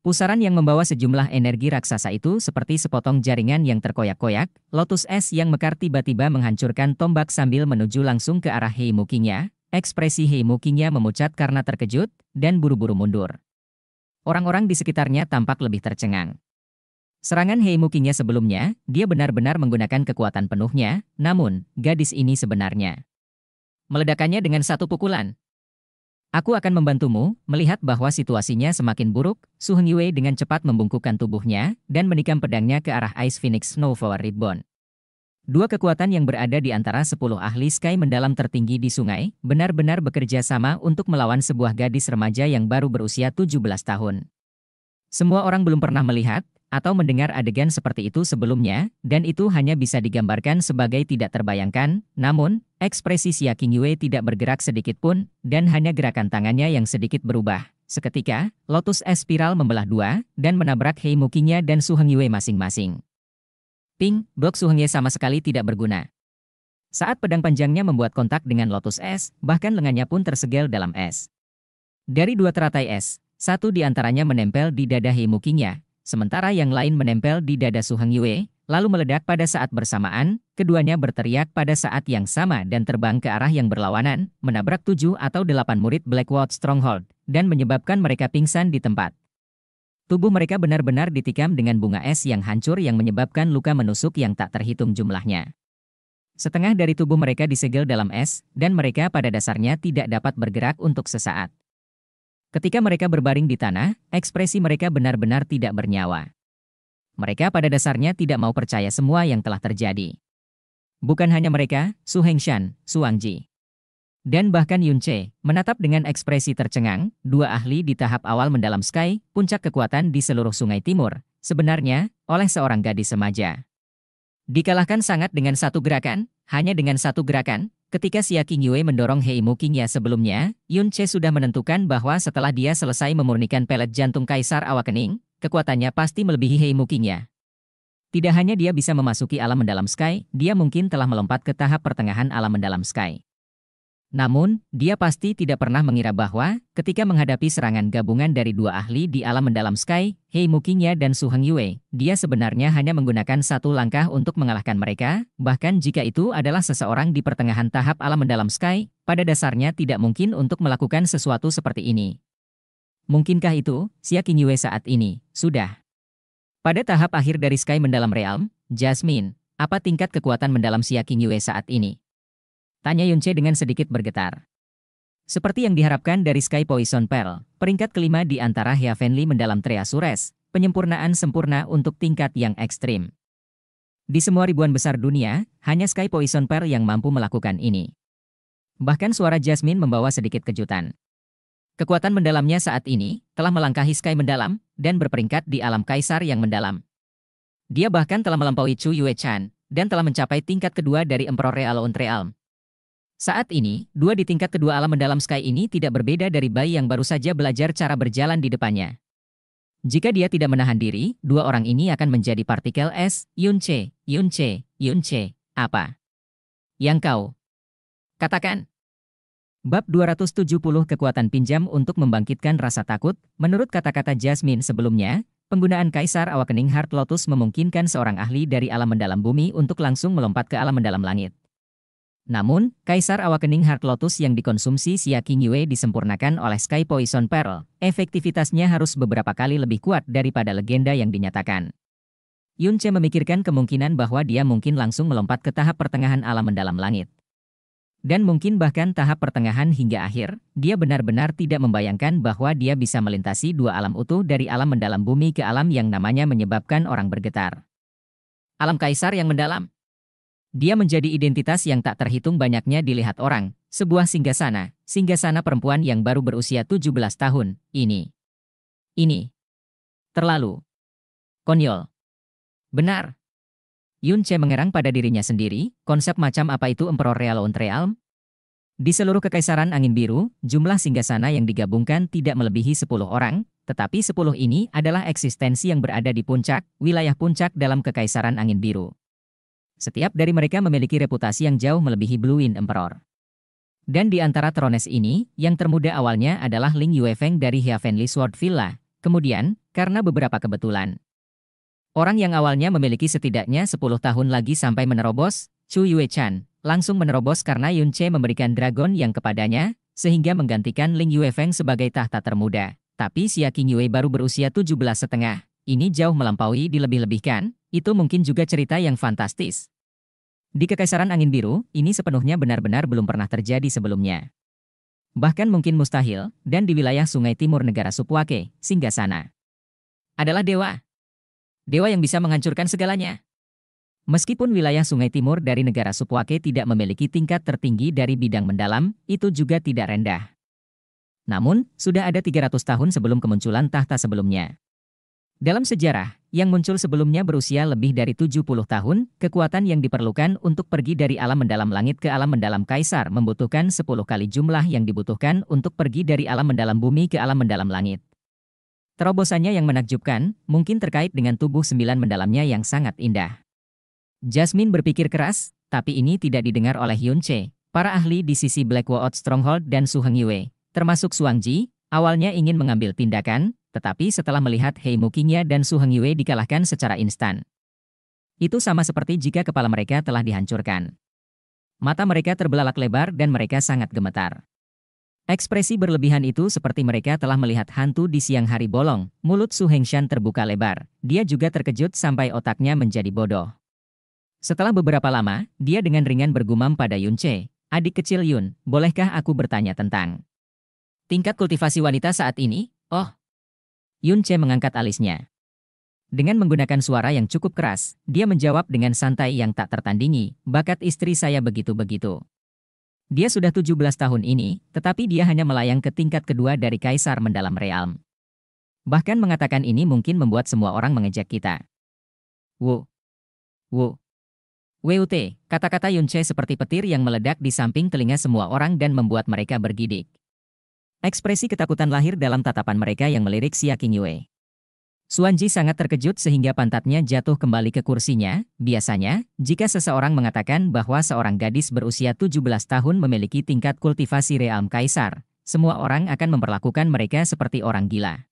Pusaran yang membawa sejumlah energi raksasa itu seperti sepotong jaringan yang terkoyak-koyak, Lotus S yang mekar tiba-tiba menghancurkan tombak sambil menuju langsung ke arah Heimukinya. Ekspresi Heimukinya memucat karena terkejut dan buru-buru mundur. Orang-orang di sekitarnya tampak lebih tercengang. Serangan Heimukinya sebelumnya, dia benar-benar menggunakan kekuatan penuhnya, namun, gadis ini sebenarnya meledakannya dengan satu pukulan. Aku akan membantumu, melihat bahwa situasinya semakin buruk, Su Hengwei dengan cepat membungkukkan tubuhnya, dan menikam pedangnya ke arah Ice Phoenix Snow Snowflower Ribbon. Dua kekuatan yang berada di antara sepuluh ahli Sky mendalam tertinggi di sungai, benar-benar bekerja sama untuk melawan sebuah gadis remaja yang baru berusia 17 tahun. Semua orang belum pernah melihat, atau mendengar adegan seperti itu sebelumnya, dan itu hanya bisa digambarkan sebagai tidak terbayangkan, namun, ekspresi Xia Yue tidak bergerak sedikit pun, dan hanya gerakan tangannya yang sedikit berubah. Seketika, Lotus Espiral spiral membelah dua, dan menabrak Hei Mukinya dan Su Heng masing-masing. Ping, blok Su Hengye sama sekali tidak berguna. Saat pedang panjangnya membuat kontak dengan Lotus Es, bahkan lengannya pun tersegel dalam es. Dari dua teratai es, satu di antaranya menempel di dada Hei Mukinya, sementara yang lain menempel di dada Su Hang Yue, lalu meledak pada saat bersamaan, keduanya berteriak pada saat yang sama dan terbang ke arah yang berlawanan, menabrak tujuh atau delapan murid Blackwood Stronghold, dan menyebabkan mereka pingsan di tempat. Tubuh mereka benar-benar ditikam dengan bunga es yang hancur yang menyebabkan luka menusuk yang tak terhitung jumlahnya. Setengah dari tubuh mereka disegel dalam es, dan mereka pada dasarnya tidak dapat bergerak untuk sesaat. Ketika mereka berbaring di tanah, ekspresi mereka benar-benar tidak bernyawa. Mereka pada dasarnya tidak mau percaya semua yang telah terjadi. Bukan hanya mereka, Su Hengshan, Su Wangji, dan bahkan Yun Che, menatap dengan ekspresi tercengang, dua ahli di tahap awal mendalam Sky, puncak kekuatan di seluruh sungai timur, sebenarnya, oleh seorang gadis remaja. Dikalahkan sangat dengan satu gerakan, hanya dengan satu gerakan, Ketika Xia Qingyue mendorong Heimu Qingya sebelumnya, Yun Che sudah menentukan bahwa setelah dia selesai memurnikan pelet jantung kaisar Awakening, kekuatannya pasti melebihi Heimu Qingya. Tidak hanya dia bisa memasuki alam mendalam Sky, dia mungkin telah melompat ke tahap pertengahan alam mendalam Sky. Namun, dia pasti tidak pernah mengira bahwa ketika menghadapi serangan gabungan dari dua ahli di alam mendalam Sky, Hei Mukinya dan Su Heng Yue, dia sebenarnya hanya menggunakan satu langkah untuk mengalahkan mereka, bahkan jika itu adalah seseorang di pertengahan tahap alam mendalam Sky, pada dasarnya tidak mungkin untuk melakukan sesuatu seperti ini. Mungkinkah itu, Xia King Yue saat ini, sudah. Pada tahap akhir dari Sky mendalam Realm, Jasmine, apa tingkat kekuatan mendalam Xia King Yue saat ini? Tanya Yunche dengan sedikit bergetar. Seperti yang diharapkan dari Sky Poison Pearl, peringkat kelima di antara Heavenly mendalam Trea Sures, penyempurnaan sempurna untuk tingkat yang ekstrim. Di semua ribuan besar dunia, hanya Sky Poison Pearl yang mampu melakukan ini. Bahkan suara Jasmine membawa sedikit kejutan. Kekuatan mendalamnya saat ini telah melangkahi Sky mendalam dan berperingkat di alam kaisar yang mendalam. Dia bahkan telah melampaui Chu Yue Chan dan telah mencapai tingkat kedua dari Emperor Realon Realm, saat ini, dua di tingkat kedua alam mendalam sky ini tidak berbeda dari bayi yang baru saja belajar cara berjalan di depannya. Jika dia tidak menahan diri, dua orang ini akan menjadi partikel es, Yunce, Yunce, Yunce, apa? Yang kau. Katakan. Bab 270 Kekuatan Pinjam untuk Membangkitkan Rasa Takut, menurut kata-kata Jasmine sebelumnya, penggunaan Kaisar Awakening Heart Lotus memungkinkan seorang ahli dari alam mendalam bumi untuk langsung melompat ke alam mendalam langit. Namun, Kaisar Awakening Heart Lotus yang dikonsumsi Xia Qingyue disempurnakan oleh Sky Poison Pearl. Efektivitasnya harus beberapa kali lebih kuat daripada legenda yang dinyatakan. Yun Che memikirkan kemungkinan bahwa dia mungkin langsung melompat ke tahap pertengahan alam mendalam langit. Dan mungkin bahkan tahap pertengahan hingga akhir, dia benar-benar tidak membayangkan bahwa dia bisa melintasi dua alam utuh dari alam mendalam bumi ke alam yang namanya menyebabkan orang bergetar. Alam kaisar yang mendalam dia menjadi identitas yang tak terhitung banyaknya dilihat orang, sebuah singgasana, singgasana perempuan yang baru berusia 17 tahun, ini. Ini. Terlalu. Konyol. Benar. Yun Che mengerang pada dirinya sendiri, konsep macam apa itu Emperor on Realm? Di seluruh kekaisaran angin biru, jumlah singgasana yang digabungkan tidak melebihi 10 orang, tetapi 10 ini adalah eksistensi yang berada di puncak, wilayah puncak dalam kekaisaran angin biru. Setiap dari mereka memiliki reputasi yang jauh melebihi Blue Wind Emperor. Dan di antara Trones ini, yang termuda awalnya adalah Ling Yuefeng dari Heavenly Sword Villa. Kemudian, karena beberapa kebetulan, orang yang awalnya memiliki setidaknya 10 tahun lagi sampai menerobos, Chu Yuechan, langsung menerobos karena Yun Che memberikan dragon yang kepadanya, sehingga menggantikan Ling Yuefeng sebagai tahta termuda. Tapi Xia Qingyue baru berusia 17 setengah. Ini jauh melampaui dilebih-lebihkan, itu mungkin juga cerita yang fantastis. Di Kekaisaran Angin Biru, ini sepenuhnya benar-benar belum pernah terjadi sebelumnya. Bahkan mungkin mustahil, dan di wilayah sungai timur negara Supuake, sana Adalah dewa. Dewa yang bisa menghancurkan segalanya. Meskipun wilayah sungai timur dari negara Supuake tidak memiliki tingkat tertinggi dari bidang mendalam, itu juga tidak rendah. Namun, sudah ada 300 tahun sebelum kemunculan tahta sebelumnya. Dalam sejarah, yang muncul sebelumnya berusia lebih dari 70 tahun, kekuatan yang diperlukan untuk pergi dari alam mendalam langit ke alam mendalam kaisar membutuhkan 10 kali jumlah yang dibutuhkan untuk pergi dari alam mendalam bumi ke alam mendalam langit. Terobosannya yang menakjubkan, mungkin terkait dengan tubuh sembilan mendalamnya yang sangat indah. Jasmine berpikir keras, tapi ini tidak didengar oleh Yun para ahli di sisi Blackwood Stronghold dan Su Heng Yue, termasuk Suang Ji, Awalnya ingin mengambil tindakan, tetapi setelah melihat Hei Mukinya dan Su Heng Yue dikalahkan secara instan. Itu sama seperti jika kepala mereka telah dihancurkan. Mata mereka terbelalak lebar dan mereka sangat gemetar. Ekspresi berlebihan itu seperti mereka telah melihat hantu di siang hari bolong, mulut Su Hengshan terbuka lebar. Dia juga terkejut sampai otaknya menjadi bodoh. Setelah beberapa lama, dia dengan ringan bergumam pada Yun Che, adik kecil Yun, bolehkah aku bertanya tentang Tingkat kultivasi wanita saat ini, oh. Yun Che mengangkat alisnya. Dengan menggunakan suara yang cukup keras, dia menjawab dengan santai yang tak tertandingi, bakat istri saya begitu-begitu. Dia sudah 17 tahun ini, tetapi dia hanya melayang ke tingkat kedua dari kaisar mendalam realm. Bahkan mengatakan ini mungkin membuat semua orang mengejek kita. Wu, Wu WUT, kata-kata Yunche seperti petir yang meledak di samping telinga semua orang dan membuat mereka bergidik. Ekspresi ketakutan lahir dalam tatapan mereka yang melirik Siaking Yue. Suanji sangat terkejut sehingga pantatnya jatuh kembali ke kursinya. Biasanya, jika seseorang mengatakan bahwa seorang gadis berusia 17 tahun memiliki tingkat kultivasi realm kaisar, semua orang akan memperlakukan mereka seperti orang gila.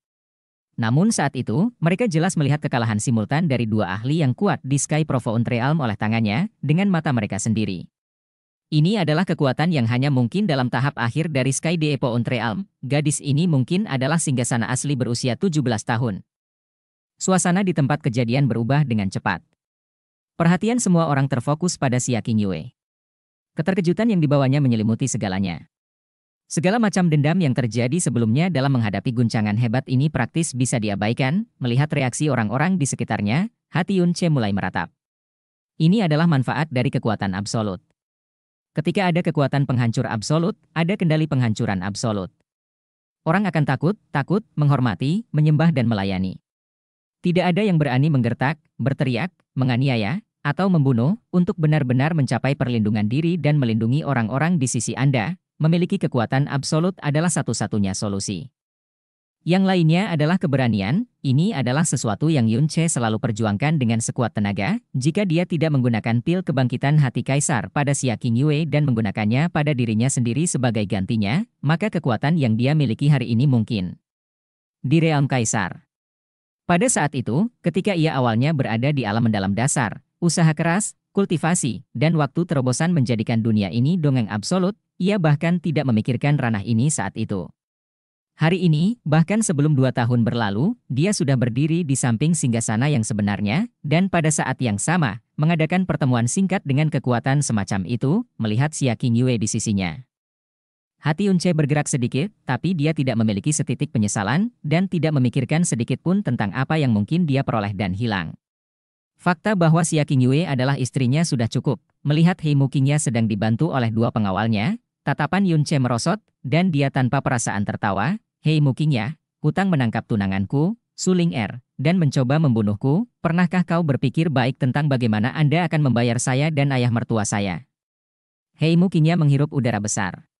Namun saat itu, mereka jelas melihat kekalahan simultan dari dua ahli yang kuat di Sky Profound Realm oleh tangannya, dengan mata mereka sendiri. Ini adalah kekuatan yang hanya mungkin dalam tahap akhir dari Sky Diepo Untrealm. gadis ini mungkin adalah singgasana asli berusia 17 tahun. Suasana di tempat kejadian berubah dengan cepat. Perhatian semua orang terfokus pada Siaking Yue. Keterkejutan yang dibawanya menyelimuti segalanya. Segala macam dendam yang terjadi sebelumnya dalam menghadapi guncangan hebat ini praktis bisa diabaikan, melihat reaksi orang-orang di sekitarnya, hati Yun Che mulai meratap. Ini adalah manfaat dari kekuatan absolut. Ketika ada kekuatan penghancur absolut, ada kendali penghancuran absolut. Orang akan takut, takut, menghormati, menyembah dan melayani. Tidak ada yang berani menggertak, berteriak, menganiaya, atau membunuh untuk benar-benar mencapai perlindungan diri dan melindungi orang-orang di sisi Anda. Memiliki kekuatan absolut adalah satu-satunya solusi. Yang lainnya adalah keberanian, ini adalah sesuatu yang Yun Che selalu perjuangkan dengan sekuat tenaga, jika dia tidak menggunakan pil kebangkitan hati kaisar pada Xia King Yue dan menggunakannya pada dirinya sendiri sebagai gantinya, maka kekuatan yang dia miliki hari ini mungkin di realm kaisar. Pada saat itu, ketika ia awalnya berada di alam mendalam dasar, usaha keras, kultivasi, dan waktu terobosan menjadikan dunia ini dongeng absolut, ia bahkan tidak memikirkan ranah ini saat itu. Hari ini, bahkan sebelum dua tahun berlalu, dia sudah berdiri di samping singgasana yang sebenarnya, dan pada saat yang sama, mengadakan pertemuan singkat dengan kekuatan semacam itu, melihat Xia Yue di sisinya. Hati Unce bergerak sedikit, tapi dia tidak memiliki setitik penyesalan, dan tidak memikirkan sedikit pun tentang apa yang mungkin dia peroleh dan hilang. Fakta bahwa Xia Yue adalah istrinya sudah cukup. Melihat Heimukinya sedang dibantu oleh dua pengawalnya, tatapan Yunce merosot, dan dia tanpa perasaan tertawa, Hei Mukinya, hutang menangkap tunanganku, Suling Er, dan mencoba membunuhku, pernahkah kau berpikir baik tentang bagaimana Anda akan membayar saya dan ayah mertua saya? Hei Mukinya menghirup udara besar.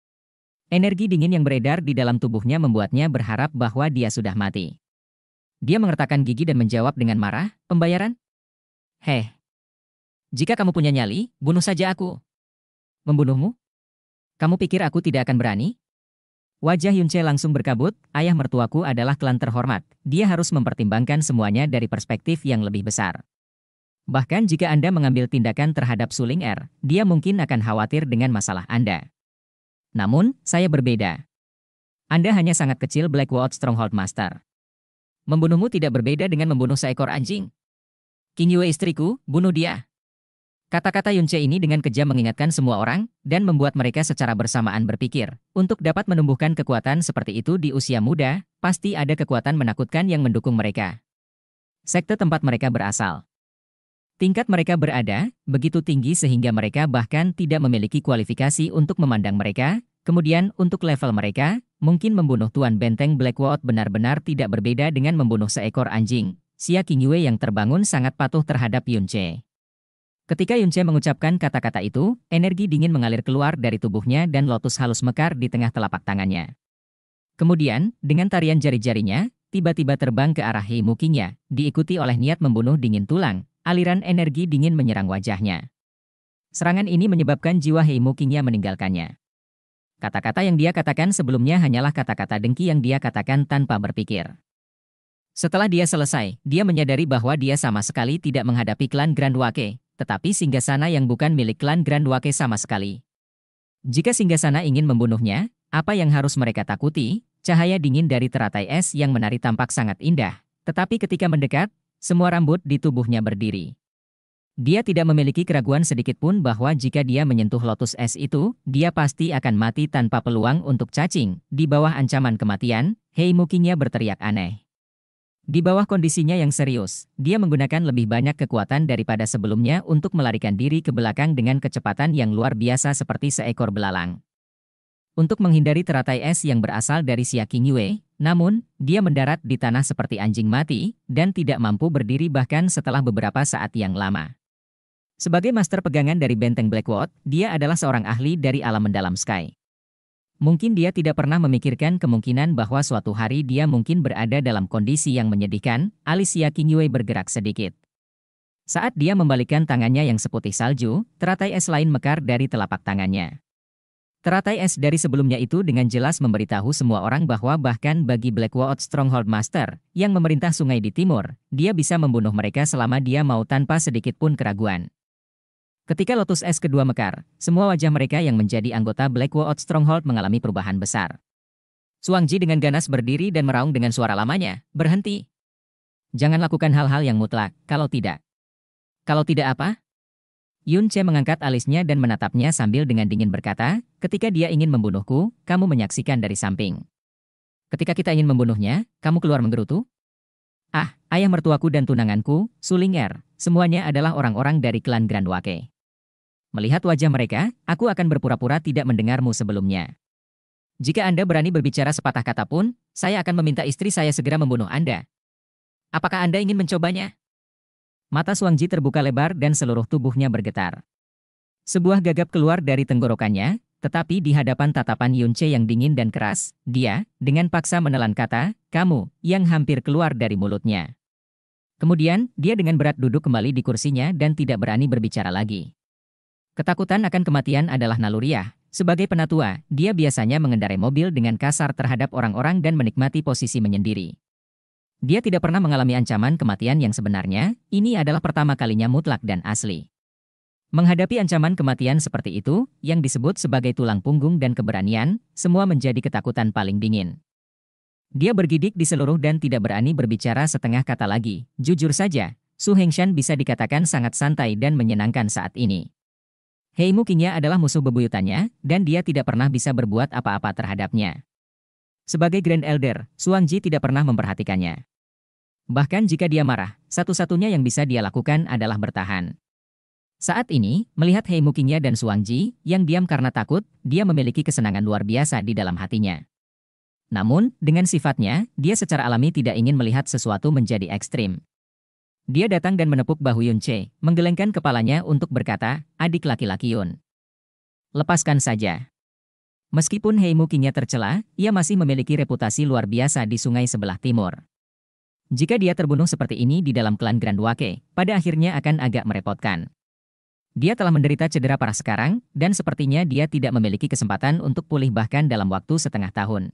Energi dingin yang beredar di dalam tubuhnya membuatnya berharap bahwa dia sudah mati. Dia mengertakkan gigi dan menjawab dengan marah, pembayaran? Heh. Jika kamu punya nyali, bunuh saja aku. Membunuhmu? Kamu pikir aku tidak akan berani? Wajah Yunce langsung berkabut, ayah mertuaku adalah klan terhormat, dia harus mempertimbangkan semuanya dari perspektif yang lebih besar. Bahkan jika Anda mengambil tindakan terhadap Suling R, er, dia mungkin akan khawatir dengan masalah Anda. Namun, saya berbeda. Anda hanya sangat kecil Blackwood Stronghold Master. Membunuhmu tidak berbeda dengan membunuh seekor anjing. Kinyue istriku, bunuh dia. Kata-kata Yunce ini dengan kejam mengingatkan semua orang, dan membuat mereka secara bersamaan berpikir, untuk dapat menumbuhkan kekuatan seperti itu di usia muda, pasti ada kekuatan menakutkan yang mendukung mereka. Sekte tempat mereka berasal. Tingkat mereka berada, begitu tinggi sehingga mereka bahkan tidak memiliki kualifikasi untuk memandang mereka, kemudian untuk level mereka, mungkin membunuh Tuan Benteng Blackwood benar-benar tidak berbeda dengan membunuh seekor anjing. Xia Qingyue yang terbangun sangat patuh terhadap Yunce. Ketika Yunche mengucapkan kata-kata itu, energi dingin mengalir keluar dari tubuhnya dan lotus halus mekar di tengah telapak tangannya. Kemudian, dengan tarian jari-jarinya, tiba-tiba terbang ke arah Hei Himukinya, diikuti oleh niat membunuh dingin tulang, aliran energi dingin menyerang wajahnya. Serangan ini menyebabkan jiwa Hei Himukinya meninggalkannya. Kata-kata yang dia katakan sebelumnya hanyalah kata-kata dengki yang dia katakan tanpa berpikir. Setelah dia selesai, dia menyadari bahwa dia sama sekali tidak menghadapi klan Grand Wake, tetapi singgasana yang bukan milik klan Grand Wake sama sekali. Jika singgasana ingin membunuhnya, apa yang harus mereka takuti? Cahaya dingin dari teratai es yang menari tampak sangat indah, tetapi ketika mendekat, semua rambut di tubuhnya berdiri. Dia tidak memiliki keraguan sedikit pun bahwa jika dia menyentuh lotus es itu, dia pasti akan mati tanpa peluang untuk cacing. Di bawah ancaman kematian, Hei Mukinya berteriak aneh. Di bawah kondisinya yang serius, dia menggunakan lebih banyak kekuatan daripada sebelumnya untuk melarikan diri ke belakang dengan kecepatan yang luar biasa seperti seekor belalang. Untuk menghindari teratai es yang berasal dari Xia Qingyue, namun, dia mendarat di tanah seperti anjing mati, dan tidak mampu berdiri bahkan setelah beberapa saat yang lama. Sebagai master pegangan dari Benteng Blackwood, dia adalah seorang ahli dari alam mendalam Sky. Mungkin dia tidak pernah memikirkan kemungkinan bahwa suatu hari dia mungkin berada dalam kondisi yang menyedihkan, Alicia Kingyue bergerak sedikit. Saat dia membalikkan tangannya yang seputih salju, teratai es lain mekar dari telapak tangannya. Teratai es dari sebelumnya itu dengan jelas memberitahu semua orang bahwa bahkan bagi Blackwood Stronghold Master, yang memerintah sungai di timur, dia bisa membunuh mereka selama dia mau tanpa sedikit pun keraguan. Ketika Lotus S kedua mekar, semua wajah mereka yang menjadi anggota Black Blackwood Stronghold mengalami perubahan besar. Suang Ji dengan ganas berdiri dan meraung dengan suara lamanya, berhenti. Jangan lakukan hal-hal yang mutlak, kalau tidak. Kalau tidak apa? Yun Che mengangkat alisnya dan menatapnya sambil dengan dingin berkata, ketika dia ingin membunuhku, kamu menyaksikan dari samping. Ketika kita ingin membunuhnya, kamu keluar menggerutu? Ah, ayah mertuaku dan tunanganku, Sulinger, semuanya adalah orang-orang dari klan Grand Wake. Melihat wajah mereka, aku akan berpura-pura tidak mendengarmu sebelumnya. Jika Anda berani berbicara sepatah kata pun, saya akan meminta istri saya segera membunuh Anda. Apakah Anda ingin mencobanya? Mata Suangji terbuka lebar dan seluruh tubuhnya bergetar. Sebuah gagap keluar dari tenggorokannya, tetapi di hadapan tatapan Yunce yang dingin dan keras, dia dengan paksa menelan kata, kamu, yang hampir keluar dari mulutnya. Kemudian, dia dengan berat duduk kembali di kursinya dan tidak berani berbicara lagi. Ketakutan akan kematian adalah naluriah. Sebagai penatua, dia biasanya mengendarai mobil dengan kasar terhadap orang-orang dan menikmati posisi menyendiri. Dia tidak pernah mengalami ancaman kematian yang sebenarnya, ini adalah pertama kalinya mutlak dan asli. Menghadapi ancaman kematian seperti itu, yang disebut sebagai tulang punggung dan keberanian, semua menjadi ketakutan paling dingin. Dia bergidik di seluruh dan tidak berani berbicara setengah kata lagi. Jujur saja, Su Hengshan bisa dikatakan sangat santai dan menyenangkan saat ini. Hei Mukinya adalah musuh bebuyutannya, dan dia tidak pernah bisa berbuat apa-apa terhadapnya. Sebagai Grand Elder, Suang Ji tidak pernah memperhatikannya. Bahkan jika dia marah, satu-satunya yang bisa dia lakukan adalah bertahan. Saat ini, melihat Hei Mukinya dan Suang Ji yang diam karena takut, dia memiliki kesenangan luar biasa di dalam hatinya. Namun, dengan sifatnya, dia secara alami tidak ingin melihat sesuatu menjadi ekstrim. Dia datang dan menepuk bahu Yun Che, menggelengkan kepalanya untuk berkata, adik laki-laki Yun. Lepaskan saja. Meskipun Hei Mukinya tercela, ia masih memiliki reputasi luar biasa di sungai sebelah timur. Jika dia terbunuh seperti ini di dalam klan Grand Wake, pada akhirnya akan agak merepotkan. Dia telah menderita cedera parah sekarang, dan sepertinya dia tidak memiliki kesempatan untuk pulih bahkan dalam waktu setengah tahun.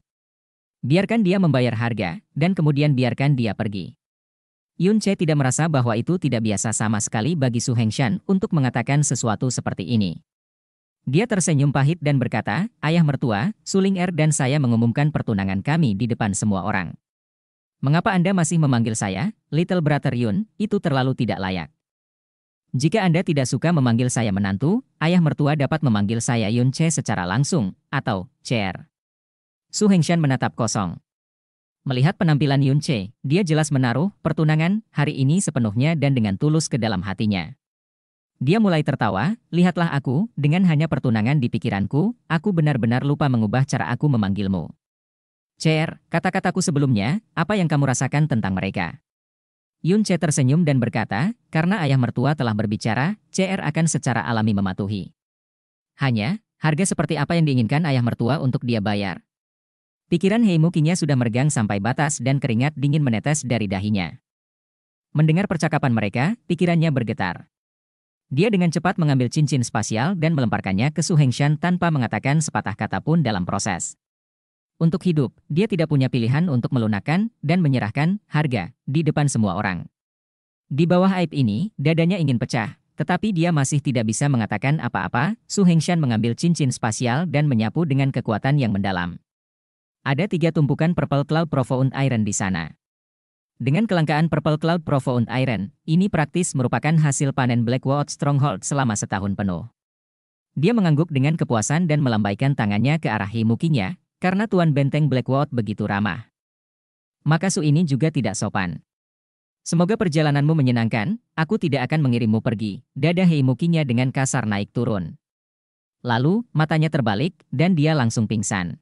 Biarkan dia membayar harga, dan kemudian biarkan dia pergi. Yun Che tidak merasa bahwa itu tidak biasa sama sekali bagi Su Hengshan untuk mengatakan sesuatu seperti ini. Dia tersenyum pahit dan berkata, Ayah mertua, Suling Er dan saya mengumumkan pertunangan kami di depan semua orang. Mengapa Anda masih memanggil saya, Little Brother Yun, itu terlalu tidak layak. Jika Anda tidak suka memanggil saya menantu, ayah mertua dapat memanggil saya Yun Che secara langsung, atau Chair. Su Hengshan menatap kosong. Melihat penampilan Yun Che, dia jelas menaruh pertunangan hari ini sepenuhnya dan dengan tulus ke dalam hatinya. Dia mulai tertawa, lihatlah aku, dengan hanya pertunangan di pikiranku, aku benar-benar lupa mengubah cara aku memanggilmu. Cher, kata-kataku sebelumnya, apa yang kamu rasakan tentang mereka? Yun Che tersenyum dan berkata, karena ayah mertua telah berbicara, Cher akan secara alami mematuhi. Hanya, harga seperti apa yang diinginkan ayah mertua untuk dia bayar. Pikiran Heimukinya sudah meregang sampai batas dan keringat dingin menetes dari dahinya. Mendengar percakapan mereka, pikirannya bergetar. Dia dengan cepat mengambil cincin spasial dan melemparkannya ke Su Hengshan tanpa mengatakan sepatah kata pun dalam proses. Untuk hidup, dia tidak punya pilihan untuk melunakkan dan menyerahkan harga di depan semua orang. Di bawah aib ini, dadanya ingin pecah, tetapi dia masih tidak bisa mengatakan apa-apa. Su Hengshan mengambil cincin spasial dan menyapu dengan kekuatan yang mendalam. Ada tiga tumpukan Purple Cloud Profound Iron di sana. Dengan kelangkaan Purple Cloud Profound Iron, ini praktis merupakan hasil panen Blackwood Stronghold selama setahun penuh. Dia mengangguk dengan kepuasan dan melambaikan tangannya ke arah Himukinya, karena Tuan Benteng Blackwood begitu ramah. Maka Su ini juga tidak sopan. Semoga perjalananmu menyenangkan, aku tidak akan mengirimmu pergi, dada Himukinya dengan kasar naik turun. Lalu, matanya terbalik, dan dia langsung pingsan.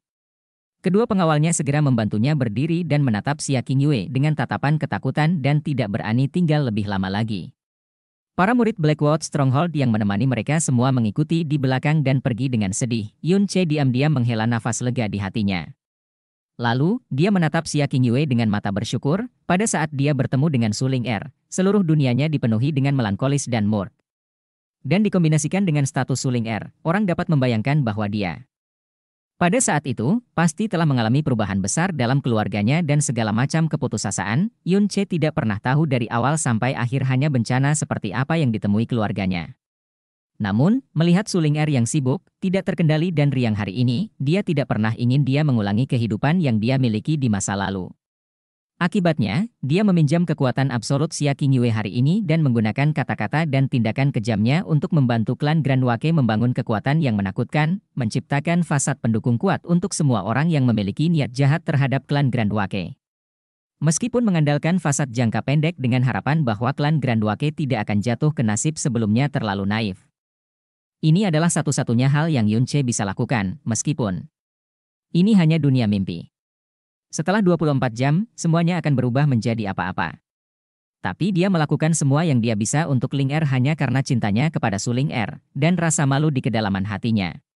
Kedua pengawalnya segera membantunya berdiri dan menatap Xia Yue dengan tatapan ketakutan dan tidak berani tinggal lebih lama lagi. Para murid Blackwood Stronghold yang menemani mereka semua mengikuti di belakang dan pergi dengan sedih. Yun Che diam-diam menghela nafas lega di hatinya. Lalu, dia menatap Xia Yue dengan mata bersyukur, pada saat dia bertemu dengan Suling Er, seluruh dunianya dipenuhi dengan melankolis dan murk. Dan dikombinasikan dengan status Suling Er, orang dapat membayangkan bahwa dia pada saat itu, pasti telah mengalami perubahan besar dalam keluarganya dan segala macam keputusasaan, Yun Che tidak pernah tahu dari awal sampai akhir hanya bencana seperti apa yang ditemui keluarganya. Namun, melihat Suling Er yang sibuk, tidak terkendali dan riang hari ini, dia tidak pernah ingin dia mengulangi kehidupan yang dia miliki di masa lalu. Akibatnya, dia meminjam kekuatan absolut Siakinyue hari ini dan menggunakan kata-kata dan tindakan kejamnya untuk membantu klan Grand Wake membangun kekuatan yang menakutkan, menciptakan fasad pendukung kuat untuk semua orang yang memiliki niat jahat terhadap klan Grand Wake. Meskipun mengandalkan fasad jangka pendek dengan harapan bahwa klan Grand Wake tidak akan jatuh ke nasib sebelumnya terlalu naif. Ini adalah satu-satunya hal yang Yunche bisa lakukan, meskipun ini hanya dunia mimpi. Setelah 24 jam, semuanya akan berubah menjadi apa-apa. Tapi dia melakukan semua yang dia bisa untuk Ling Er hanya karena cintanya kepada Suling Er, dan rasa malu di kedalaman hatinya.